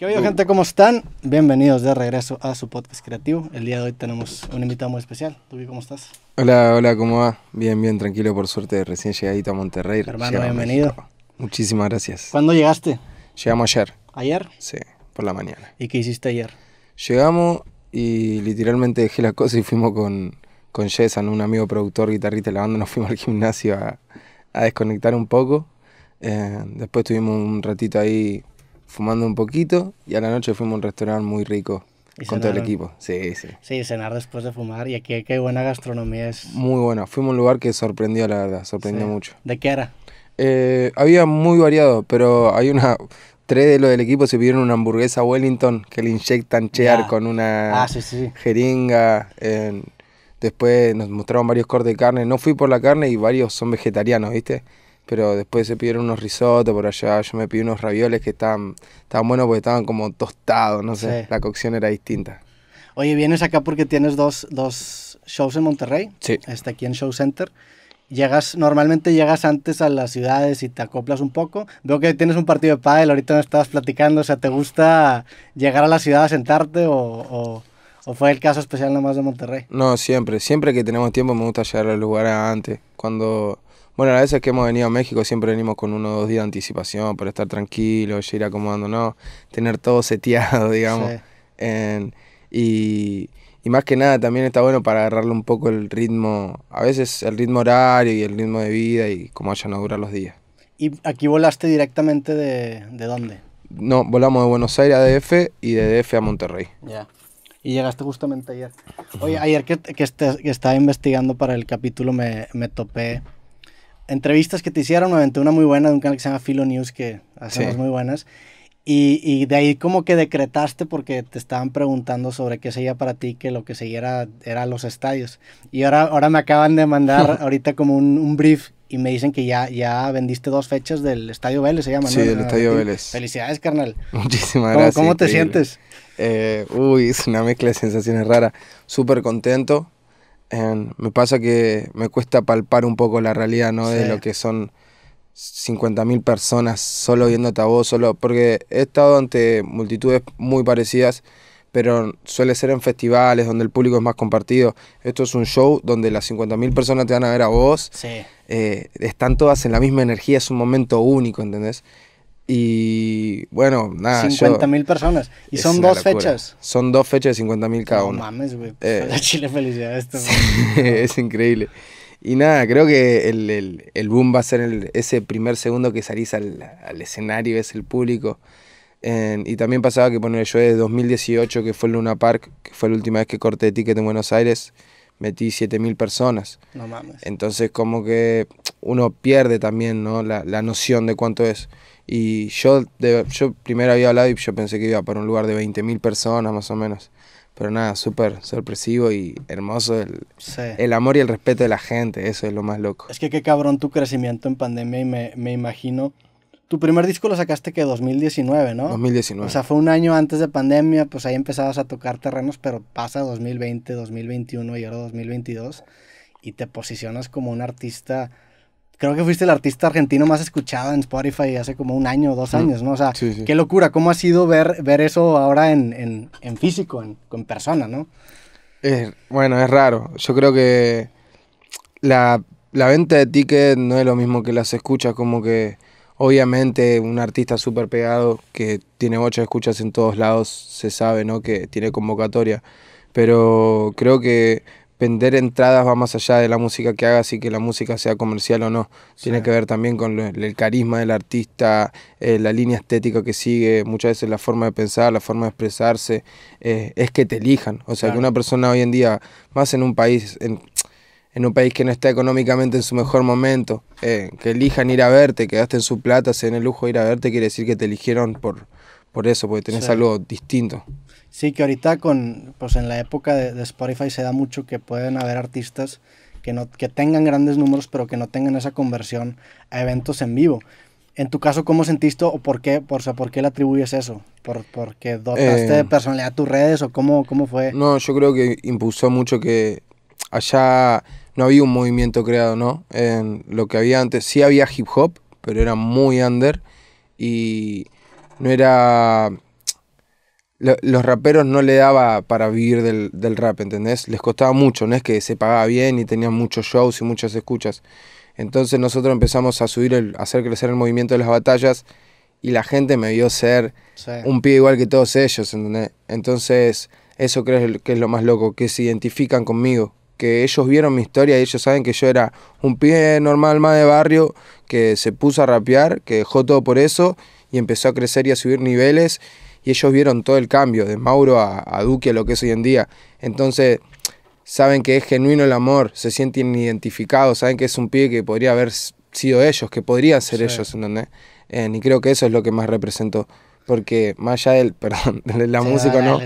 ¿Qué gente? ¿Cómo están? Bienvenidos de regreso a su podcast creativo. El día de hoy tenemos un invitado muy especial. Tubi, ¿cómo estás? Hola, hola, ¿cómo va? Bien, bien, tranquilo, por suerte, recién llegadito a Monterrey. Hermano, bienvenido. Muchísimas gracias. ¿Cuándo llegaste? Llegamos ayer. ¿Ayer? Sí, por la mañana. ¿Y qué hiciste ayer? Llegamos y literalmente dejé las cosas y fuimos con, con Jessan, un amigo productor, guitarrista de la banda, nos fuimos al gimnasio a, desconectar un poco. Eh, después tuvimos un ratito ahí fumando un poquito y a la noche fuimos a un restaurante muy rico con todo el equipo. Sí, sí. Sí, cenar después de fumar y aquí qué buena gastronomía es. Muy buena, fuimos a un lugar que sorprendió, la verdad, sorprendió mucho. ¿De qué era? Eh, había muy variado, pero hay una... Tres de los del equipo se pidieron una hamburguesa Wellington que le inyectan chear con una ah, jeringa. después nos mostraron varios cortes de carne. No fui por la carne y varios son vegetarianos, ¿viste? pero después se pidieron unos risotos por allá, yo me pido unos ravioles que estaban, buenos porque estaban como tostados, no sé, la cocción era distinta. Oye, vienes acá porque tienes dos, shows en Monterrey, sí. está aquí en Show Center. Llegas, normalmente llegas antes a las ciudades y te acoplas un poco. Veo que tienes un partido de pádel, ahorita nos estabas platicando, o sea, ¿te gusta llegar a la ciudad a sentarte o, o... ¿O fue el caso especial nomás de Monterrey? No, siempre. Siempre que tenemos tiempo me gusta llegar al lugar antes. Cuando bueno, a veces que hemos venido a México siempre venimos con uno o dos días de anticipación para estar tranquilos, ir acomodándonos, tener todo seteado, digamos. y, más que nada también está bueno para agarrarle un poco el ritmo, a veces el ritmo horario y el ritmo de vida y cómo vayan a durar los días. ¿Y aquí volaste directamente de, de dónde? No, volamos de Buenos Aires a DF y de DF a Monterrey. Ya. y llegaste justamente ayer. Oye, ayer que, que estaba investigando para el capítulo me, me, topé entrevistas que te hicieron, me una muy buena de un canal que se llama Filo News, que hacemos muy buenas. Y, de ahí como que decretaste porque te estaban preguntando sobre qué seguía para ti, que lo que seguía era, los estadios. Y ahora, ahora me acaban de mandar ahorita como un, brief y me dicen que ya, ya vendiste dos fechas del Estadio Vélez, se llama. Sí, del ah, Estadio Vélez. Felicidades, carnal. Muchísimas gracias. ¿Cómo te sientes? Eh, uy, es una mezcla de sensaciones rara Súper contento. Em, me pasa que me cuesta palpar un poco la realidad, ¿no? De lo que son 50.000 personas solo viéndote a vos, solo. Porque he estado ante multitudes muy parecidas, pero suele ser en festivales donde el público es más compartido. Esto es un show donde las 50.000 personas te van a ver a vos. Eh, están todas en la misma energía, es un momento único, ¿entendés? Y bueno, nada. 50 mil personas. Y son dos fechas. Son dos fechas de 50 mil cada uno. No mames, güey. Eh, felicidad esto. es increíble. Y nada, creo que el, boom va a ser el, ese primer segundo que salís al, al escenario, ves el público. y también pasaba que poner yo de 2018, que fue el Luna Park, que fue la última vez que corté ticket en Buenos Aires, metí mil personas. No mames. Entonces, como que uno pierde también ¿no? la, la noción de cuánto es. Y yo, yo primero había hablado y yo pensé que iba para un lugar de 20.000 personas más o menos. Pero nada, súper sorpresivo y hermoso el, el, amor y el respeto de la gente, eso es lo más loco. Es que qué cabrón tu crecimiento en pandemia y me, me imagino... Tu primer disco lo sacaste que 2019, ¿no? 2019. O sea, fue un año antes de pandemia, pues ahí empezabas a tocar terrenos, pero pasa 2020, 2021 y ahora 2022 y te posicionas como un artista creo que fuiste el artista argentino más escuchado en Spotify hace como un año, o dos años, ¿no? O sea, qué locura, ¿cómo ha sido ver, ver eso ahora en, en, físico, en, persona, ¿no? bueno, es raro. Yo creo que la, venta de tickets no es lo mismo que las escuchas, como que obviamente un artista súper pegado que tiene ocho escuchas en todos lados, se sabe, ¿no? Que tiene convocatoria. Pero creo que vender entradas va más allá de la música que hagas y que la música sea comercial o no. Tiene que ver también con el, carisma del artista, eh, la línea estética que sigue, muchas veces la forma de pensar, la forma de expresarse. Eh, es que te elijan. O sea, que una persona hoy en día, más en un país, en, un país que no está económicamente en su mejor momento, eh, que elijan ir a verte, que en su plata, se den el lujo de ir a verte, quiere decir que te eligieron por, por eso, porque tenés algo distinto. Sí, que ahorita con, pues en la época de, Spotify se da mucho que pueden haber artistas que, no, que tengan grandes números, pero que no tengan esa conversión a eventos en vivo. En tu caso, ¿cómo sentiste o por qué, por, ¿por qué le atribuyes eso? ¿Por, ¿Porque dotaste eh, de personalidad a tus redes o cómo, cómo fue? No, yo creo que impulsó mucho que allá no había un movimiento creado, ¿no? En lo que había antes, sí había hip hop, pero era muy under y no era los raperos no le daba para vivir del, del, rap, ¿entendés? Les costaba mucho, no es que se pagaba bien y tenían muchos shows y muchas escuchas. Entonces nosotros empezamos a subir, el, a hacer crecer el movimiento de las batallas y la gente me vio ser un pie igual que todos ellos, ¿entendés? Entonces eso creo que es lo más loco, que se identifican conmigo que ellos vieron mi historia y ellos saben que yo era un pibe normal más de barrio que se puso a rapear, que dejó todo por eso y empezó a crecer y a subir niveles y ellos vieron todo el cambio de Mauro a, Duque, a lo que es hoy en día. Entonces, saben que es genuino el amor, se sienten identificados, saben que es un pie que podría haber sido ellos, que podría ser ellos, ¿entendés? y creo que eso es lo que más representó. Porque más allá él, perdón, la música, ¿no?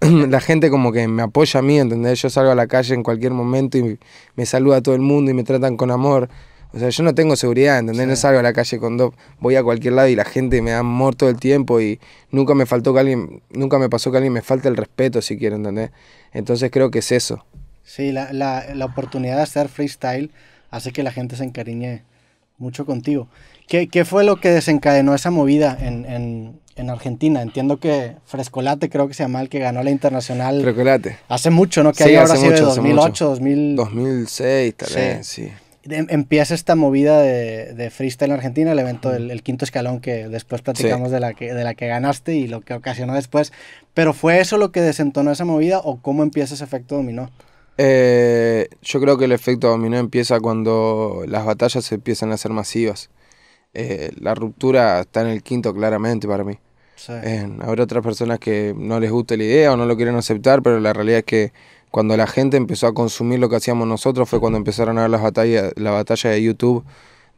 la gente como que me apoya a mí, ¿entendés? Yo salgo a la calle en cualquier momento y me saluda todo el mundo y me tratan con amor. O sea, yo no tengo seguridad, ¿entendés? No salgo a la calle con dop. voy a cualquier lado y la gente me da amor todo el tiempo y nunca me faltó que alguien, nunca me pasó que alguien me falte el respeto si quiero, ¿entendés? Entonces creo que es eso. Sí, la, la, la oportunidad de hacer freestyle hace que la gente se encariñe mucho contigo. ¿Qué, qué fue lo que desencadenó esa movida en, en, en, Argentina? Entiendo que Frescolate, creo que se llama el que ganó la internacional. Frescolate. Hace mucho, ¿no? Que hay ahora sí 2008, 2006, tal vez, sí. sí empieza esta movida de, freestyle en Argentina, el evento del quinto escalón que después platicamos de, la que, ganaste y lo que ocasionó después. ¿Pero fue eso lo que desentonó esa movida o cómo empieza ese efecto dominó? Eh, yo creo que el efecto dominó empieza cuando las batallas se empiezan a ser masivas. Eh, la ruptura está en el quinto claramente para mí. Eh, habrá otras personas que no les gusta la idea o no lo quieren aceptar, pero la realidad es que cuando la gente empezó a consumir lo que hacíamos nosotros fue cuando empezaron a ver las batallas, la batalla de YouTube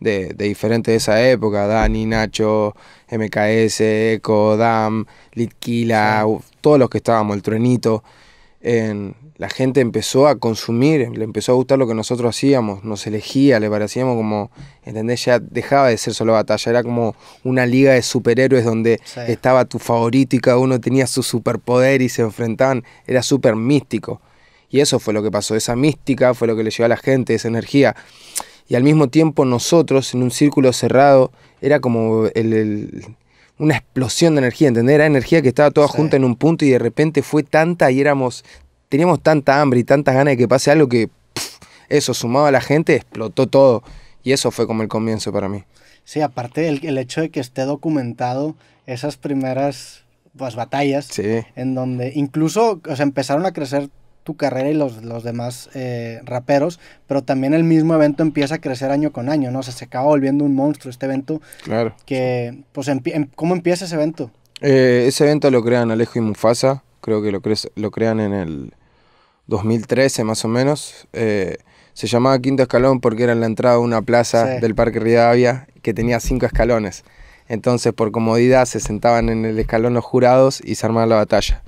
de, diferentes de esa época, Dani, Nacho, MKS, Eco, Dam, Litquila, todos los que estábamos, el truenito. la gente empezó a consumir, le empezó a gustar lo que nosotros hacíamos, nos elegía, le parecíamos como, ¿entendés? Ya dejaba de ser solo batalla, era como una liga de superhéroes donde estaba tu favorito y cada uno tenía su superpoder y se enfrentaban, era súper místico. Y eso fue lo que pasó, esa mística fue lo que le llevó a la gente, esa energía. Y al mismo tiempo nosotros, en un círculo cerrado, era como una explosión de energía, ¿entendés? Era energía que estaba toda junta en un punto y de repente fue tanta y éramos, teníamos tanta hambre y tantas ganas de que pase algo que eso sumaba a la gente explotó todo. Y eso fue como el comienzo para mí. Sí, aparte el, hecho de que esté documentado esas primeras pues, batallas, en donde incluso o empezaron a crecer tu carrera y los, demás eh, raperos, pero también el mismo evento empieza a crecer año con año, ¿no? se acaba volviendo un monstruo este evento. Claro. Que, pues, em, ¿cómo empieza ese evento? Eh, ese evento lo crean Alejo y Mufasa, creo que lo, crean en el 2013 más o menos. Eh, se llamaba Quinto Escalón porque era en la entrada de una plaza del Parque Rivadavia que tenía cinco escalones. Entonces, por comodidad, se sentaban en el escalón los jurados y se armaba la batalla.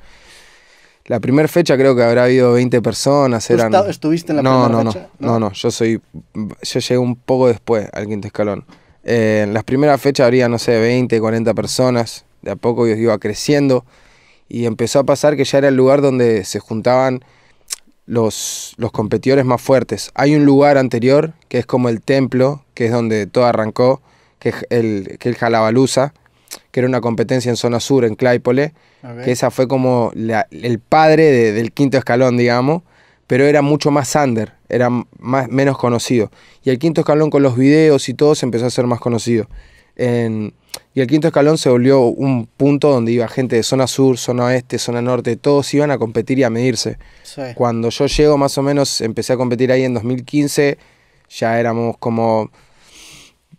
La primera fecha creo que habrá habido 20 personas. ¿Estuviste en la no, primera no, fecha? No, no, no, yo soy. Yo llegué un poco después al quinto escalón. Eh, en las primeras fechas habría, no sé, 20, 40 personas. De a poco yo iba creciendo. Y empezó a pasar que ya era el lugar donde se juntaban los, los competidores más fuertes. Hay un lugar anterior que es como el templo, que es donde todo arrancó, que es el, que el Jalabalusa, que era una competencia en zona sur, en Claypole, que esa fue como el padre del quinto escalón, digamos, pero era mucho más under, era más, menos conocido. Y el quinto escalón con los videos y todo se empezó a ser más conocido. y el quinto escalón se volvió un punto donde iba gente de zona sur, zona oeste, zona norte, todos iban a competir y a medirse. Cuando yo llego, más o menos, empecé a competir ahí en 2015, ya éramos como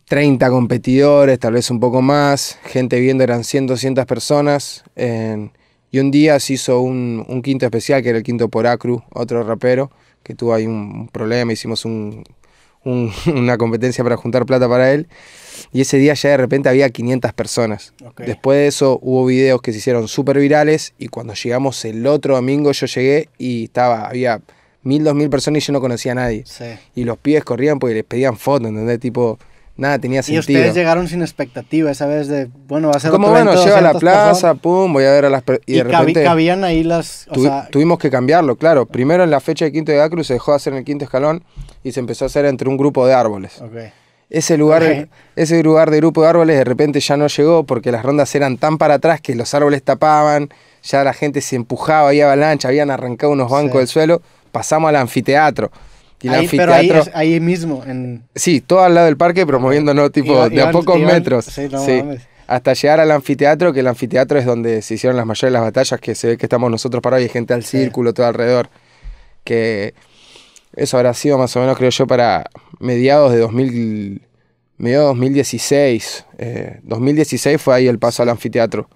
30 competidores, tal vez un poco más, gente viendo, eran 100, 200 personas. y un día se hizo un, quinto especial, que era el quinto por Acru, otro rapero, que tuvo ahí un problema, hicimos una competencia para juntar plata para él. Y ese día ya de repente había 500 personas. Después de eso hubo videos que se hicieron súper virales y cuando llegamos el otro domingo yo llegué y estaba, había mil, dos mil personas y yo no conocía a nadie. Y los pies corrían porque les pedían fotos, ¿entendés? Tipo, nada tenía sentido. Y ustedes llegaron sin expectativa esa vez de, bueno, va a ser Como bueno, evento, a la plaza, pum, voy a ver a las... Y, cabían ahí las... tuvimos que cambiarlo, claro. Primero en la fecha de Quinto de Acru se dejó de hacer en el quinto escalón y se empezó a hacer entre un grupo de árboles. Ese lugar, ese lugar de grupo de árboles de repente ya no llegó porque las rondas eran tan para atrás que los árboles tapaban, ya la gente se empujaba, había avalancha, habían arrancado unos bancos del suelo, pasamos al anfiteatro. Ahí, pero ahí, mismo. En... Sí, todo al lado del parque promoviéndonos, tipo, de a pocos metros. Sí, Hasta llegar al anfiteatro, que el anfiteatro es donde se hicieron las mayores las batallas, que se ve que estamos nosotros parados y hay gente al círculo, todo alrededor. Que eso habrá sido más o menos, creo yo, para mediados de 2000, 2016. 2016 fue ahí el paso al anfiteatro.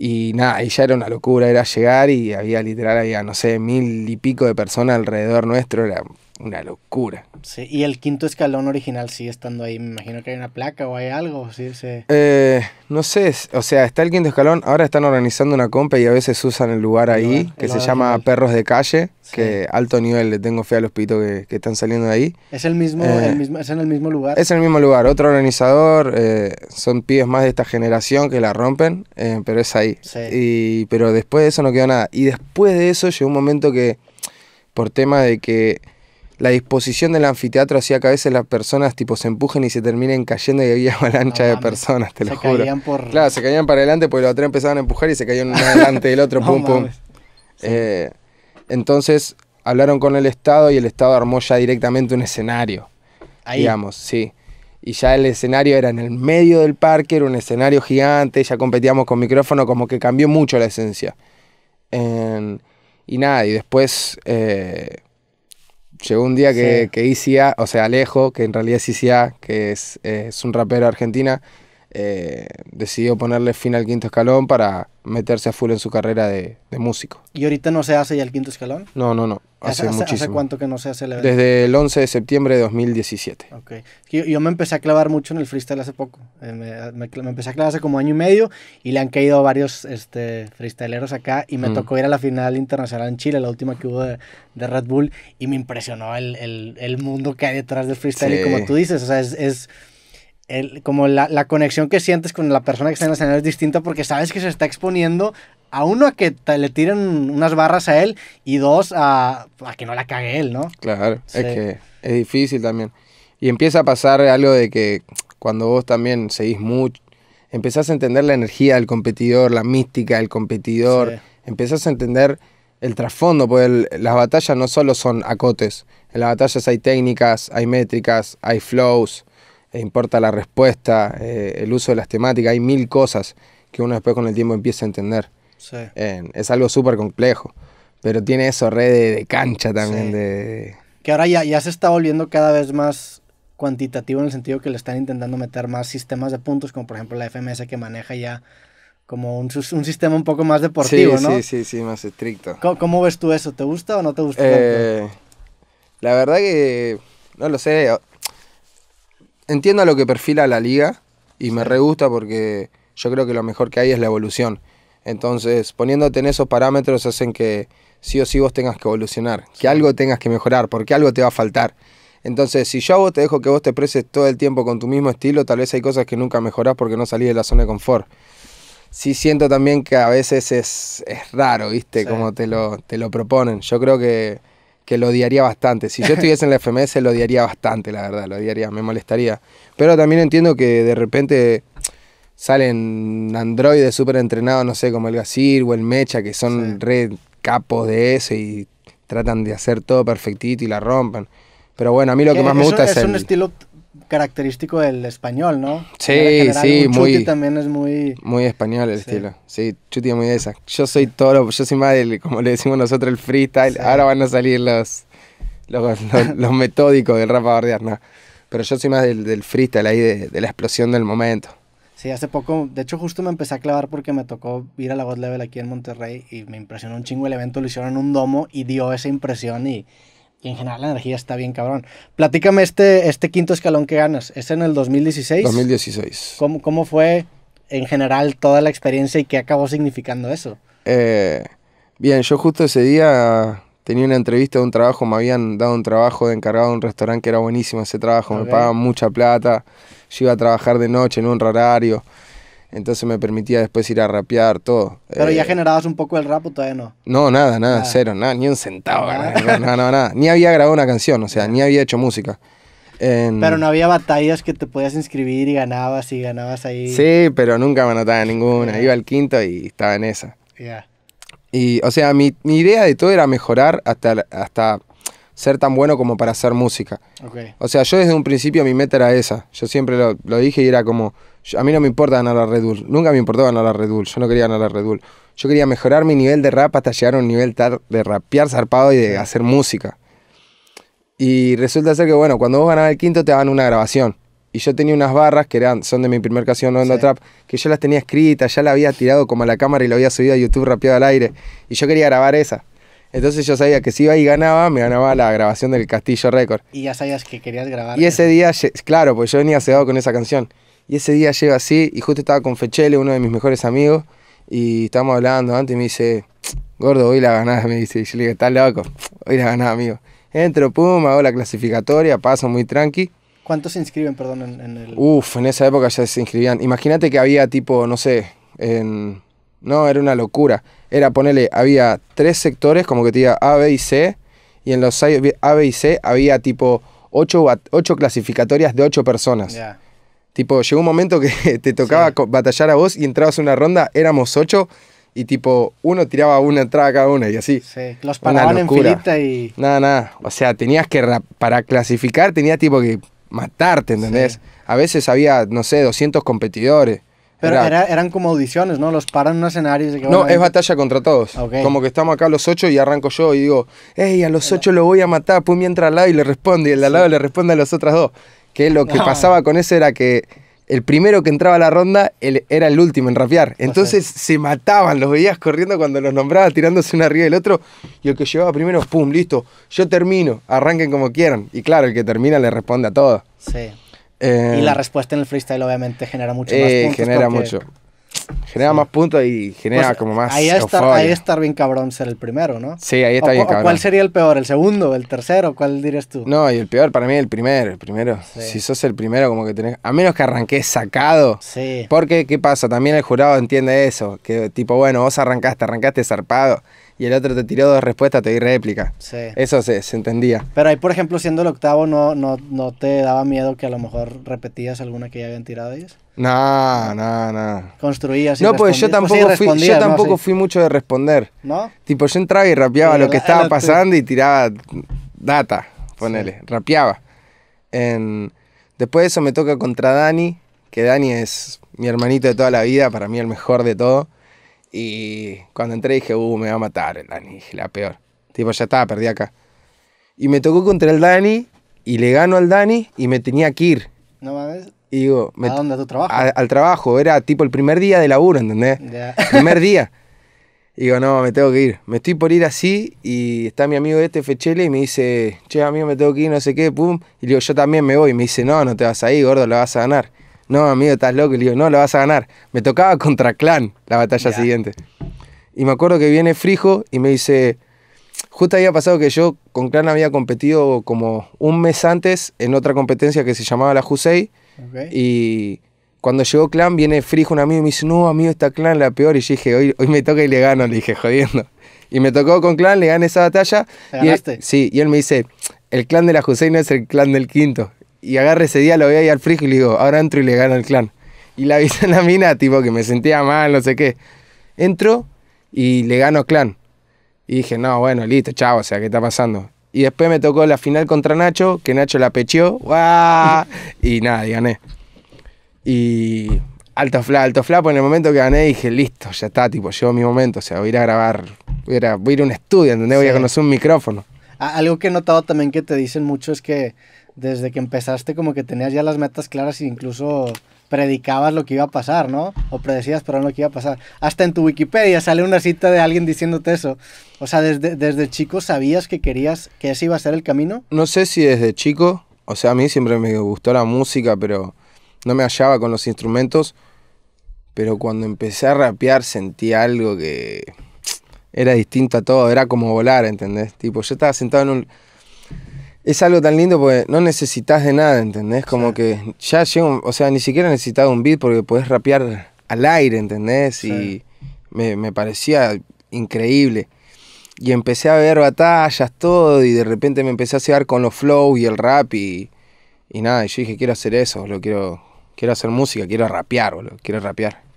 Y nada, y ya era una locura, era llegar y había literal, había, no sé, mil y pico de personas alrededor nuestro, era una locura y el quinto escalón original sigue estando ahí. Me imagino que hay una placa o hay algo. Eh, no sé, o sea, está el quinto escalón. Ahora están organizando una compa y a veces usan el lugar ahí, que se llama Perros de Calle, que alto nivel le tengo fe a los pitos que, están saliendo de ahí. ¿Es, el mismo, eh, el mismo, en el mismo lugar? Es el mismo lugar. Otro organizador, eh, son pibes más de esta generación que la rompen, pero es ahí. pero después de eso no quedó nada. Y después de eso llegó un momento que, por tema de que la disposición del anfiteatro hacía que a veces las personas tipo se empujen y se terminen cayendo y había avalancha de personas, te lo juro. Caían por... Claro, se caían para adelante porque los otros empezaban a empujar y se caían uno delante el otro, pum, pum. Eh, entonces hablaron con el Estado y el Estado armó ya directamente un escenario. Ahí. Digamos, sí. Y ya el escenario era en el medio del parque, era un escenario gigante, ya competíamos con micrófono, como que cambió mucho la esencia. y nada, y después... Eh, llegó un día que, que ICA, o sea, Alejo, que en realidad es ICA, que es, eh, es un rapero argentina, eh, decidió ponerle fin al quinto escalón para meterse a full en su carrera de, músico. ¿Y ahorita no se hace ya el quinto escalón? No, no, no. Hace, ¿Hace cuánto que no se hace el evento? Desde el 11 de septiembre de 2017. Ok. Yo, me empecé a clavar mucho en el freestyle hace poco. Eh, me, empecé a clavar hace como año y medio y le han caído varios este, freestyleros acá y me tocó ir a la final internacional en Chile, la última que hubo de, Red Bull, y me impresionó el, mundo que hay detrás del freestyle. Y como tú dices, o sea, es, es el, como la, la, conexión que sientes con la persona que está en la escena es distinta porque sabes que se está exponiendo a uno a que le tiren unas barras a él y dos a, a que no la cague él, ¿no? Claro, es que es difícil también. Y empieza a pasar algo de que cuando vos también seguís mucho, empezás a entender la energía del competidor, la mística del competidor, empezás a entender el trasfondo, porque las batallas no solo son acotes, en las batallas hay técnicas, hay métricas, hay flows, eh, importa la respuesta, eh, el uso de las temáticas, hay mil cosas que uno después con el tiempo empieza a entender. Sí. es algo súper complejo, pero tiene eso, red de, cancha también. Que ahora ya, se está volviendo cada vez más cuantitativo en el sentido que le están intentando meter más sistemas de puntos, como por ejemplo la FMS que maneja ya como un, sistema un poco más deportivo, ¿no? Sí, sí, sí, más estricto. ¿Cómo, ves tú eso? ¿Te gusta o no te gusta? Eh, la verdad que no lo sé entiendo lo que perfila la liga y me re gusta porque yo creo que lo mejor que hay es la evolución. Entonces, poniéndote en esos parámetros hacen que sí o sí vos tengas que evolucionar, que algo tengas que mejorar, porque algo te va a faltar. Entonces, si yo a vos te dejo que vos te preses todo el tiempo con tu mismo estilo, tal vez hay cosas que nunca mejorás porque no salís de la zona de confort. Sí siento también que a veces es, raro, ¿viste? Como te lo, te lo proponen. Yo creo que que lo odiaría bastante. Si yo estuviese en la FMS lo odiaría bastante, la verdad, lo odiaría, me molestaría. Pero también entiendo que de repente salen androides súper entrenados, no sé, como el Gazir o el Mecha, que son re capos de eso y tratan de hacer todo perfectito y la rompan. Pero bueno, a mí lo que eh, más me gusta es, un estilo característico del español, ¿no? Sí, sí, muy. también es muy. Muy español el estilo. Sí, Chuti es muy de esa. Yo soy todo, yo soy más del, como le decimos nosotros, el freestyle. Ahora van a salir los, los, los, metódicos del rap a no. Pero yo soy más del, del freestyle ahí, de, de la explosión del momento. Sí, hace poco, de hecho justo me empecé a clavar porque me tocó ir a la God Level aquí en Monterrey y me impresionó un chingo el evento, lo hicieron en un domo y dio esa impresión y y en general la energía está bien cabrón. Platícame este, este quinto escalón que ganas. ¿Es en el 2016? 2016. ¿Cómo, cómo fue en general toda la experiencia y qué acabó significando eso? Eh, bien, yo justo ese día tenía una entrevista de un trabajo, me habían dado un trabajo de encargado de un restaurante que era buenísimo ese trabajo, me pagaban mucha plata, yo iba a trabajar de noche en un horario. Entonces me permitía después ir a rapear, todo. Pero ya eh, generabas un poco el rap o todavía no. No, nada, nada, cero, nada, ni un centavo, nada. Nada, nada, Ni había grabado una canción, o sea, ni había hecho música. Pero no había batallas que te podías inscribir y ganabas y ganabas ahí. Sí, pero nunca me anotaba ninguna. Iba al quinto y estaba en esa. Ya. Y, o sea, mi, idea de todo era mejorar hasta, hasta ser tan bueno como para hacer música. Okay. O sea, yo desde un principio mi meta era esa. Yo siempre lo, lo dije y era como, a mí no me importa ganar la Red Bull. Nunca me importó ganar la Red Bull. Yo no quería ganar la Red Bull. Yo quería mejorar mi nivel de rap hasta llegar a un nivel de rapear zarpado y de hacer música. Y resulta ser que, bueno, cuando vos ganabas el quinto te daban una grabación. Y yo tenía unas barras que eran, son de mi primer canción No Endo Trap, que yo las tenía escritas, ya la había tirado como a la cámara y la había subido a YouTube rapeado al aire. Y yo quería grabar esa. Entonces yo sabía que si iba y ganaba, me ganaba la grabación del Castillo Record. Y ya sabías que querías grabar. Y ese día, claro, pues yo venía cegado con esa canción. Y ese día llega así, y justo estaba con Fechele, uno de mis mejores amigos, y estábamos hablando antes, y me dice, gordo, hoy la ganás, me dice. Y le digo, estás loco, hoy la ganás, amigo. Entro, pum, hago la clasificatoria, paso muy tranqui. ¿Cuántos se inscriben, perdón, en, en el...? Uf, en esa época ya se inscribían. Imagínate que había tipo, no sé, en... No, era una locura. Era, ponerle, había tres sectores, como que te diga A, B y C, y en los A, B y C había tipo ocho, ocho clasificatorias de ocho personas. Tipo, llegó un momento que te tocaba batallar a vos y entrabas una ronda, éramos ocho y tipo, uno tiraba una entrada cada una y así. Sí, los paraban en filita y. Nada, nada. O sea, tenías que. Para clasificar, tenías tipo que matarte, ¿entendés? A veces había, no sé, 200 competidores. Pero eran como audiciones, ¿no? Los paran en un escenario. Y no, es batalla contra todos. Como que estamos acá los ocho y arranco yo y digo, hey, a los ocho lo voy a matar, pum, entra al lado y le responde, y el de al lado le responde a los otras dos que lo que pasaba con eso era que el primero que entraba a la ronda era el último en rapear. Entonces se mataban, los veías corriendo cuando los nombraba, tirándose uno arriba del otro. Y el que llevaba primero, pum, listo, yo termino, arranquen como quieran. Y claro, el que termina le responde a todo. Sí. Eh, y la respuesta en el freestyle obviamente genera mucho eh, más Genera mucho. Genera más puntos y genera pues, como más. Ahí está, estar bien cabrón ser el primero, ¿no? Sí, ahí está bien cabrón. ¿Cuál sería el peor? ¿El segundo? ¿El tercero? ¿Cuál dirías tú? No, y el peor para mí el primero. El primero. Si sos el primero, como que tenés. A menos que arranques sacado. Sí. Porque, ¿qué pasa? También el jurado entiende eso. Que tipo, bueno, vos arrancaste, arrancaste zarpado y el otro te tiró dos respuestas, te di réplica. Sí. Eso se, se, entendía. Pero ahí, por ejemplo, siendo el octavo, ¿no, no, no te daba miedo que a lo mejor repetías alguna que ya habían tirado ellos? No, no, no. Construías y No, pues yo pues tampoco, fui, yo tampoco fui mucho de responder. ¿No? Tipo, yo entraba y rapeaba lo que estaba pasando y tiraba data, ponele, rapeaba. En... Después de eso me toca contra Dani, que Dani es mi hermanito de toda la vida, para mí el mejor de todo. Y cuando entré dije, uh, me va a matar el Dani. Dije, la peor. Tipo, ya estaba, perdí acá. Y me tocó contra el Dani y le gano al Dani y me tenía que ir. No mames. Y digo, me dónde a tu trabajo? al trabajo, era tipo el primer día de laburo, ¿entendés? el Primer día. Y digo, no, me tengo que ir. Me estoy por ir así y está mi amigo este Fechele y me dice, che, amigo, me tengo que ir, no sé qué, pum. Y digo, yo también me voy. Y me dice, no, no te vas a ir, gordo, lo vas a ganar no, amigo, estás loco. le digo, no, lo vas a ganar. Me tocaba contra Clan la batalla siguiente. Y me acuerdo que viene Frijo y me dice, justo había pasado que yo con Clan había competido como un mes antes en otra competencia que se llamaba la Jusei. Y cuando llegó Clan, viene Frijo, un amigo, y me dice, no, amigo, está Clan la peor. Y yo dije, hoy, hoy me toca y le gano. Le dije, jodiendo. Y me tocó con Clan, le gané esa batalla. ganaste? sí, y él me dice, el clan de la Jusei no es el clan del quinto y agarre ese día, lo voy ahí al frigo y le digo, ahora entro y le gano al clan. Y la viste en la mina, tipo que me sentía mal, no sé qué. Entro y le gano al clan. Y dije, no, bueno, listo, chavo, o sea, ¿qué está pasando? Y después me tocó la final contra Nacho, que Nacho la pechó gua Y nada, y gané. Y alto fla, alto fla, pues en el momento que gané dije, listo, ya está, tipo, llegó mi momento, o sea, voy a ir a grabar, voy a ir a, un estudio, donde Voy a conocer un micrófono. Algo que he notado también que te dicen mucho es que desde que empezaste como que tenías ya las metas claras e incluso predicabas lo que iba a pasar, ¿no? O predecías, pero lo que iba a pasar. Hasta en tu Wikipedia sale una cita de alguien diciéndote eso. O sea, desde, desde chico sabías que querías que ese iba a ser el camino. No sé si desde chico, o sea, a mí siempre me gustó la música, pero no me hallaba con los instrumentos. Pero cuando empecé a rapear sentí algo que era distinto a todo, era como volar, ¿entendés? Tipo, yo estaba sentado en un es algo tan lindo porque no necesitas de nada, ¿entendés? Como que ya llego, o sea, ni siquiera necesitaba un beat porque podés rapear al aire, ¿entendés? Y me, parecía increíble. Y empecé a ver batallas, todo, y de repente me empecé a cegar con los flows y el rap y, y nada, y yo dije, quiero hacer eso, lo quiero, quiero hacer música, quiero rapear, quiero rapear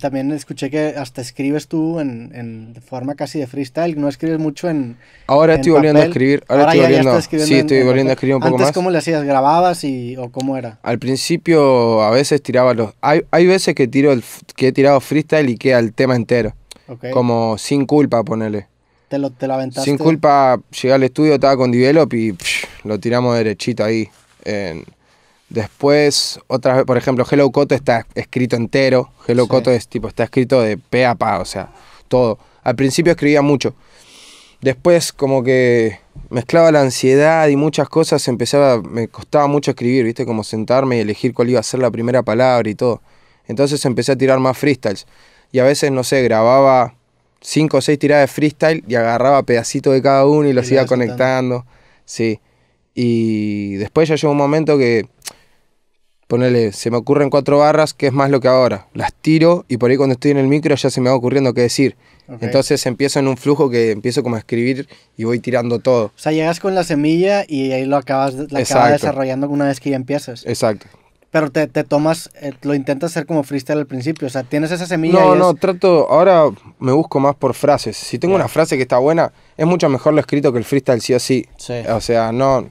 también escuché que hasta escribes tú en, en forma casi de freestyle, no escribes mucho en. Ahora estoy volviendo a escribir, ahora, estoy volviendo. sí, estoy volviendo a escribir un poco Antes, ¿Cómo le hacías? ¿Grababas y, o cómo era? Al principio a veces tiraba los. Hay, hay veces que tiro el, que he tirado freestyle y queda el tema entero. Como sin culpa, ponele. Te lo, aventaste. Sin culpa, llegué al estudio, estaba con develop y lo tiramos derechito ahí. En, Después, otra vez, por ejemplo, Hello Coto está escrito entero. Hello Koto es tipo, está escrito de pe a pa, o sea, todo. Al principio escribía mucho. Después, como que mezclaba la ansiedad y muchas cosas, empezaba, me costaba mucho escribir, ¿viste? Como sentarme y elegir cuál iba a ser la primera palabra y todo. Entonces empecé a tirar más freestyles. Y a veces, no sé, grababa cinco o seis tiradas de freestyle y agarraba pedacitos de cada uno y los iba conectando. Sí. Y después ya llegó un momento que Ponele, se me ocurren cuatro barras, que es más lo que ahora. Las tiro y por ahí cuando estoy en el micro ya se me va ocurriendo qué decir. Entonces empiezo en un flujo que empiezo como a escribir y voy tirando todo. O sea, llegas con la semilla y ahí lo acabas, la acabas desarrollando una vez que ya empiezas. Exacto. Pero te, tomas, eh, lo intentas hacer como freestyle al principio, o sea, tienes esa semilla. No, no, trato, ahora me busco más por frases. Si tengo una frase que está buena, es mucho mejor lo escrito que el freestyle sí o sí. O sea, no,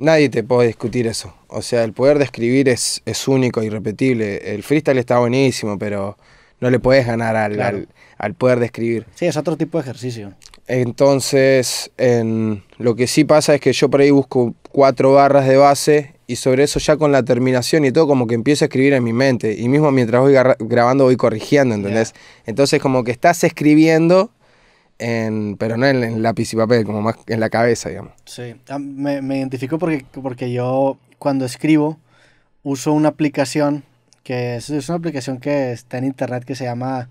nadie te puede discutir eso. O sea, el poder de escribir es, es único, irrepetible. El freestyle está buenísimo, pero no le puedes ganar al, al, poder de escribir. Sí, es otro tipo de ejercicio. Entonces, en, lo que sí pasa es que yo por ahí busco cuatro barras de base y sobre eso ya con la terminación y todo como que empiezo a escribir en mi mente. Y mismo mientras voy grabando voy corrigiendo, ¿entendés? Entonces como que estás escribiendo en, pero no en, en, lápiz y papel, como más en la cabeza, digamos. Sí, ah, me, identifico porque, porque yo cuando escribo uso una aplicación que es, una aplicación que está en internet que se llama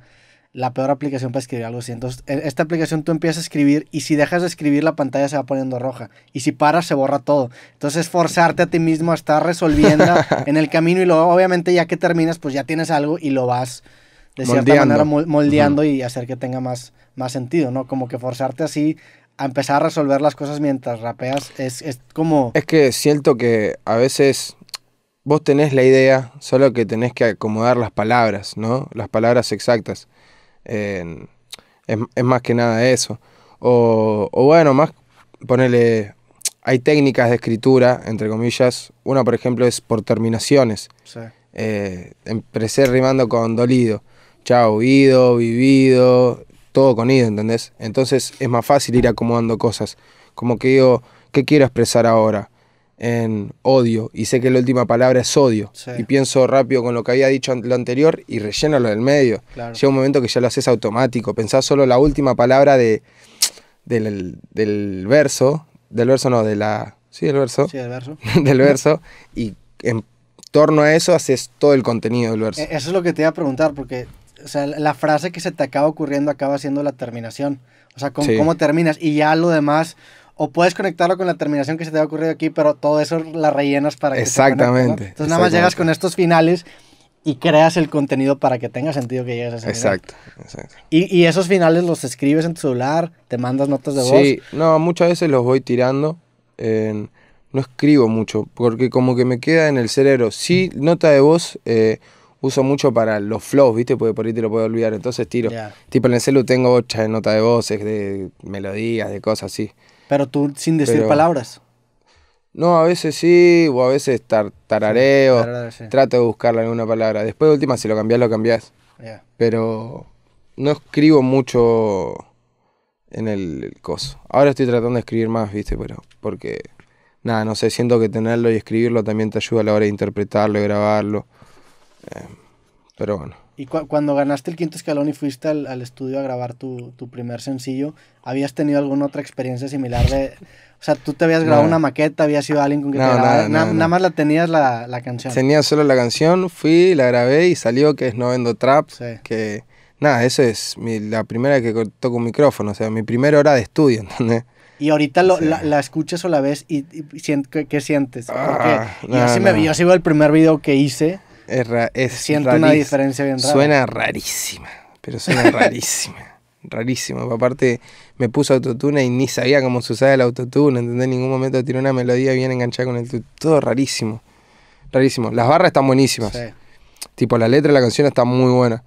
la peor aplicación para escribir algo así. Entonces, e, esta aplicación tú empiezas a escribir y si dejas de escribir la pantalla se va poniendo roja y si paras se borra todo. Entonces, forzarte a ti mismo a estar resolviendo en el camino y luego obviamente ya que terminas pues ya tienes algo y lo vas de cierta manera moldeando y hacer que tenga más, más sentido, ¿no? Como que forzarte así a empezar a resolver las cosas mientras rapeas es, como... Es que siento que a veces vos tenés la idea, solo que tenés que acomodar las palabras, ¿no? Las palabras exactas. es, más que nada eso. O, o, bueno, más ponerle... Hay técnicas de escritura, entre comillas. Una, por ejemplo, es por terminaciones. Sí. Eh, empecé rimando con dolido. Chao, oído, vivido, todo con ida, ¿entendés? Entonces es más fácil ir acomodando cosas. Como que digo, ¿qué quiero expresar ahora? En odio, y sé que la última palabra es odio, y pienso rápido con lo que había dicho lo anterior y relleno lo del medio. Llega un momento que ya lo haces automático, pensás solo la última palabra de, del, verso, del verso no, de la. Sí, del verso. Sí, del verso. del verso, y en torno a eso haces todo el contenido del verso. E-, eso es lo que te iba a preguntar, porque o sea, la frase que se te acaba ocurriendo acaba siendo la terminación. O sea, con cómo terminas. Y ya lo demás, o puedes conectarlo con la terminación que se te ha ocurrido aquí, pero todo eso la rellenas para que Exactamente. Entonces nada más llegas con estos finales y creas el contenido para que tenga sentido que llegues a ese Exacto, final. exacto. Y, y, esos finales los escribes en tu celular, te mandas notas de voz. Sí, no, muchas veces los voy tirando. Eh, no escribo mucho, porque como que me queda en el cerebro. Sí, nota de voz. Eh, uso mucho para los flows, ¿viste? Porque por ahí te lo puedo olvidar. Entonces tiro. Tipo en el celu tengo muchas de nota de voces, de melodías, de cosas así. Pero tú sin decir palabras. No, a veces sí, o a veces tarareo. Trato de buscarle alguna palabra. Después de última, si lo cambiás, lo cambias Pero no escribo mucho en el, el coso. Ahora estoy tratando de escribir más, ¿viste? Pero porque nada, no sé, siento que tenerlo y escribirlo también te ayuda a la hora de interpretarlo y grabarlo pero bueno. Y cuando ganaste el quinto escalón y fuiste al, estudio a grabar tu, primer sencillo, ¿habías tenido alguna otra experiencia similar de... O sea, tú te habías grabado una maqueta, habías sido alguien con que te nada, más la tenías la, canción. Tenía solo la canción, fui, la grabé y salió que es No Vendo Traps que... Nada, eso es la primera que toco un micrófono, o sea, mi primera hora de estudio, ¿entendés? Y ahorita lo, la, escuchas o la ves y, ¿qué, sientes? Ah, Porque yo, sí el primer video que hice es, Siento una diferencia bien rara. Suena rarísima, pero suena rarísima. rarísimo. Aparte, me puso autotune y ni sabía cómo se usaba el autotune, ¿entendés? En ningún momento tiré una melodía bien enganchada con el Todo rarísimo. Rarísimo. Las barras están buenísimas. Tipo, la letra de la canción está muy buena.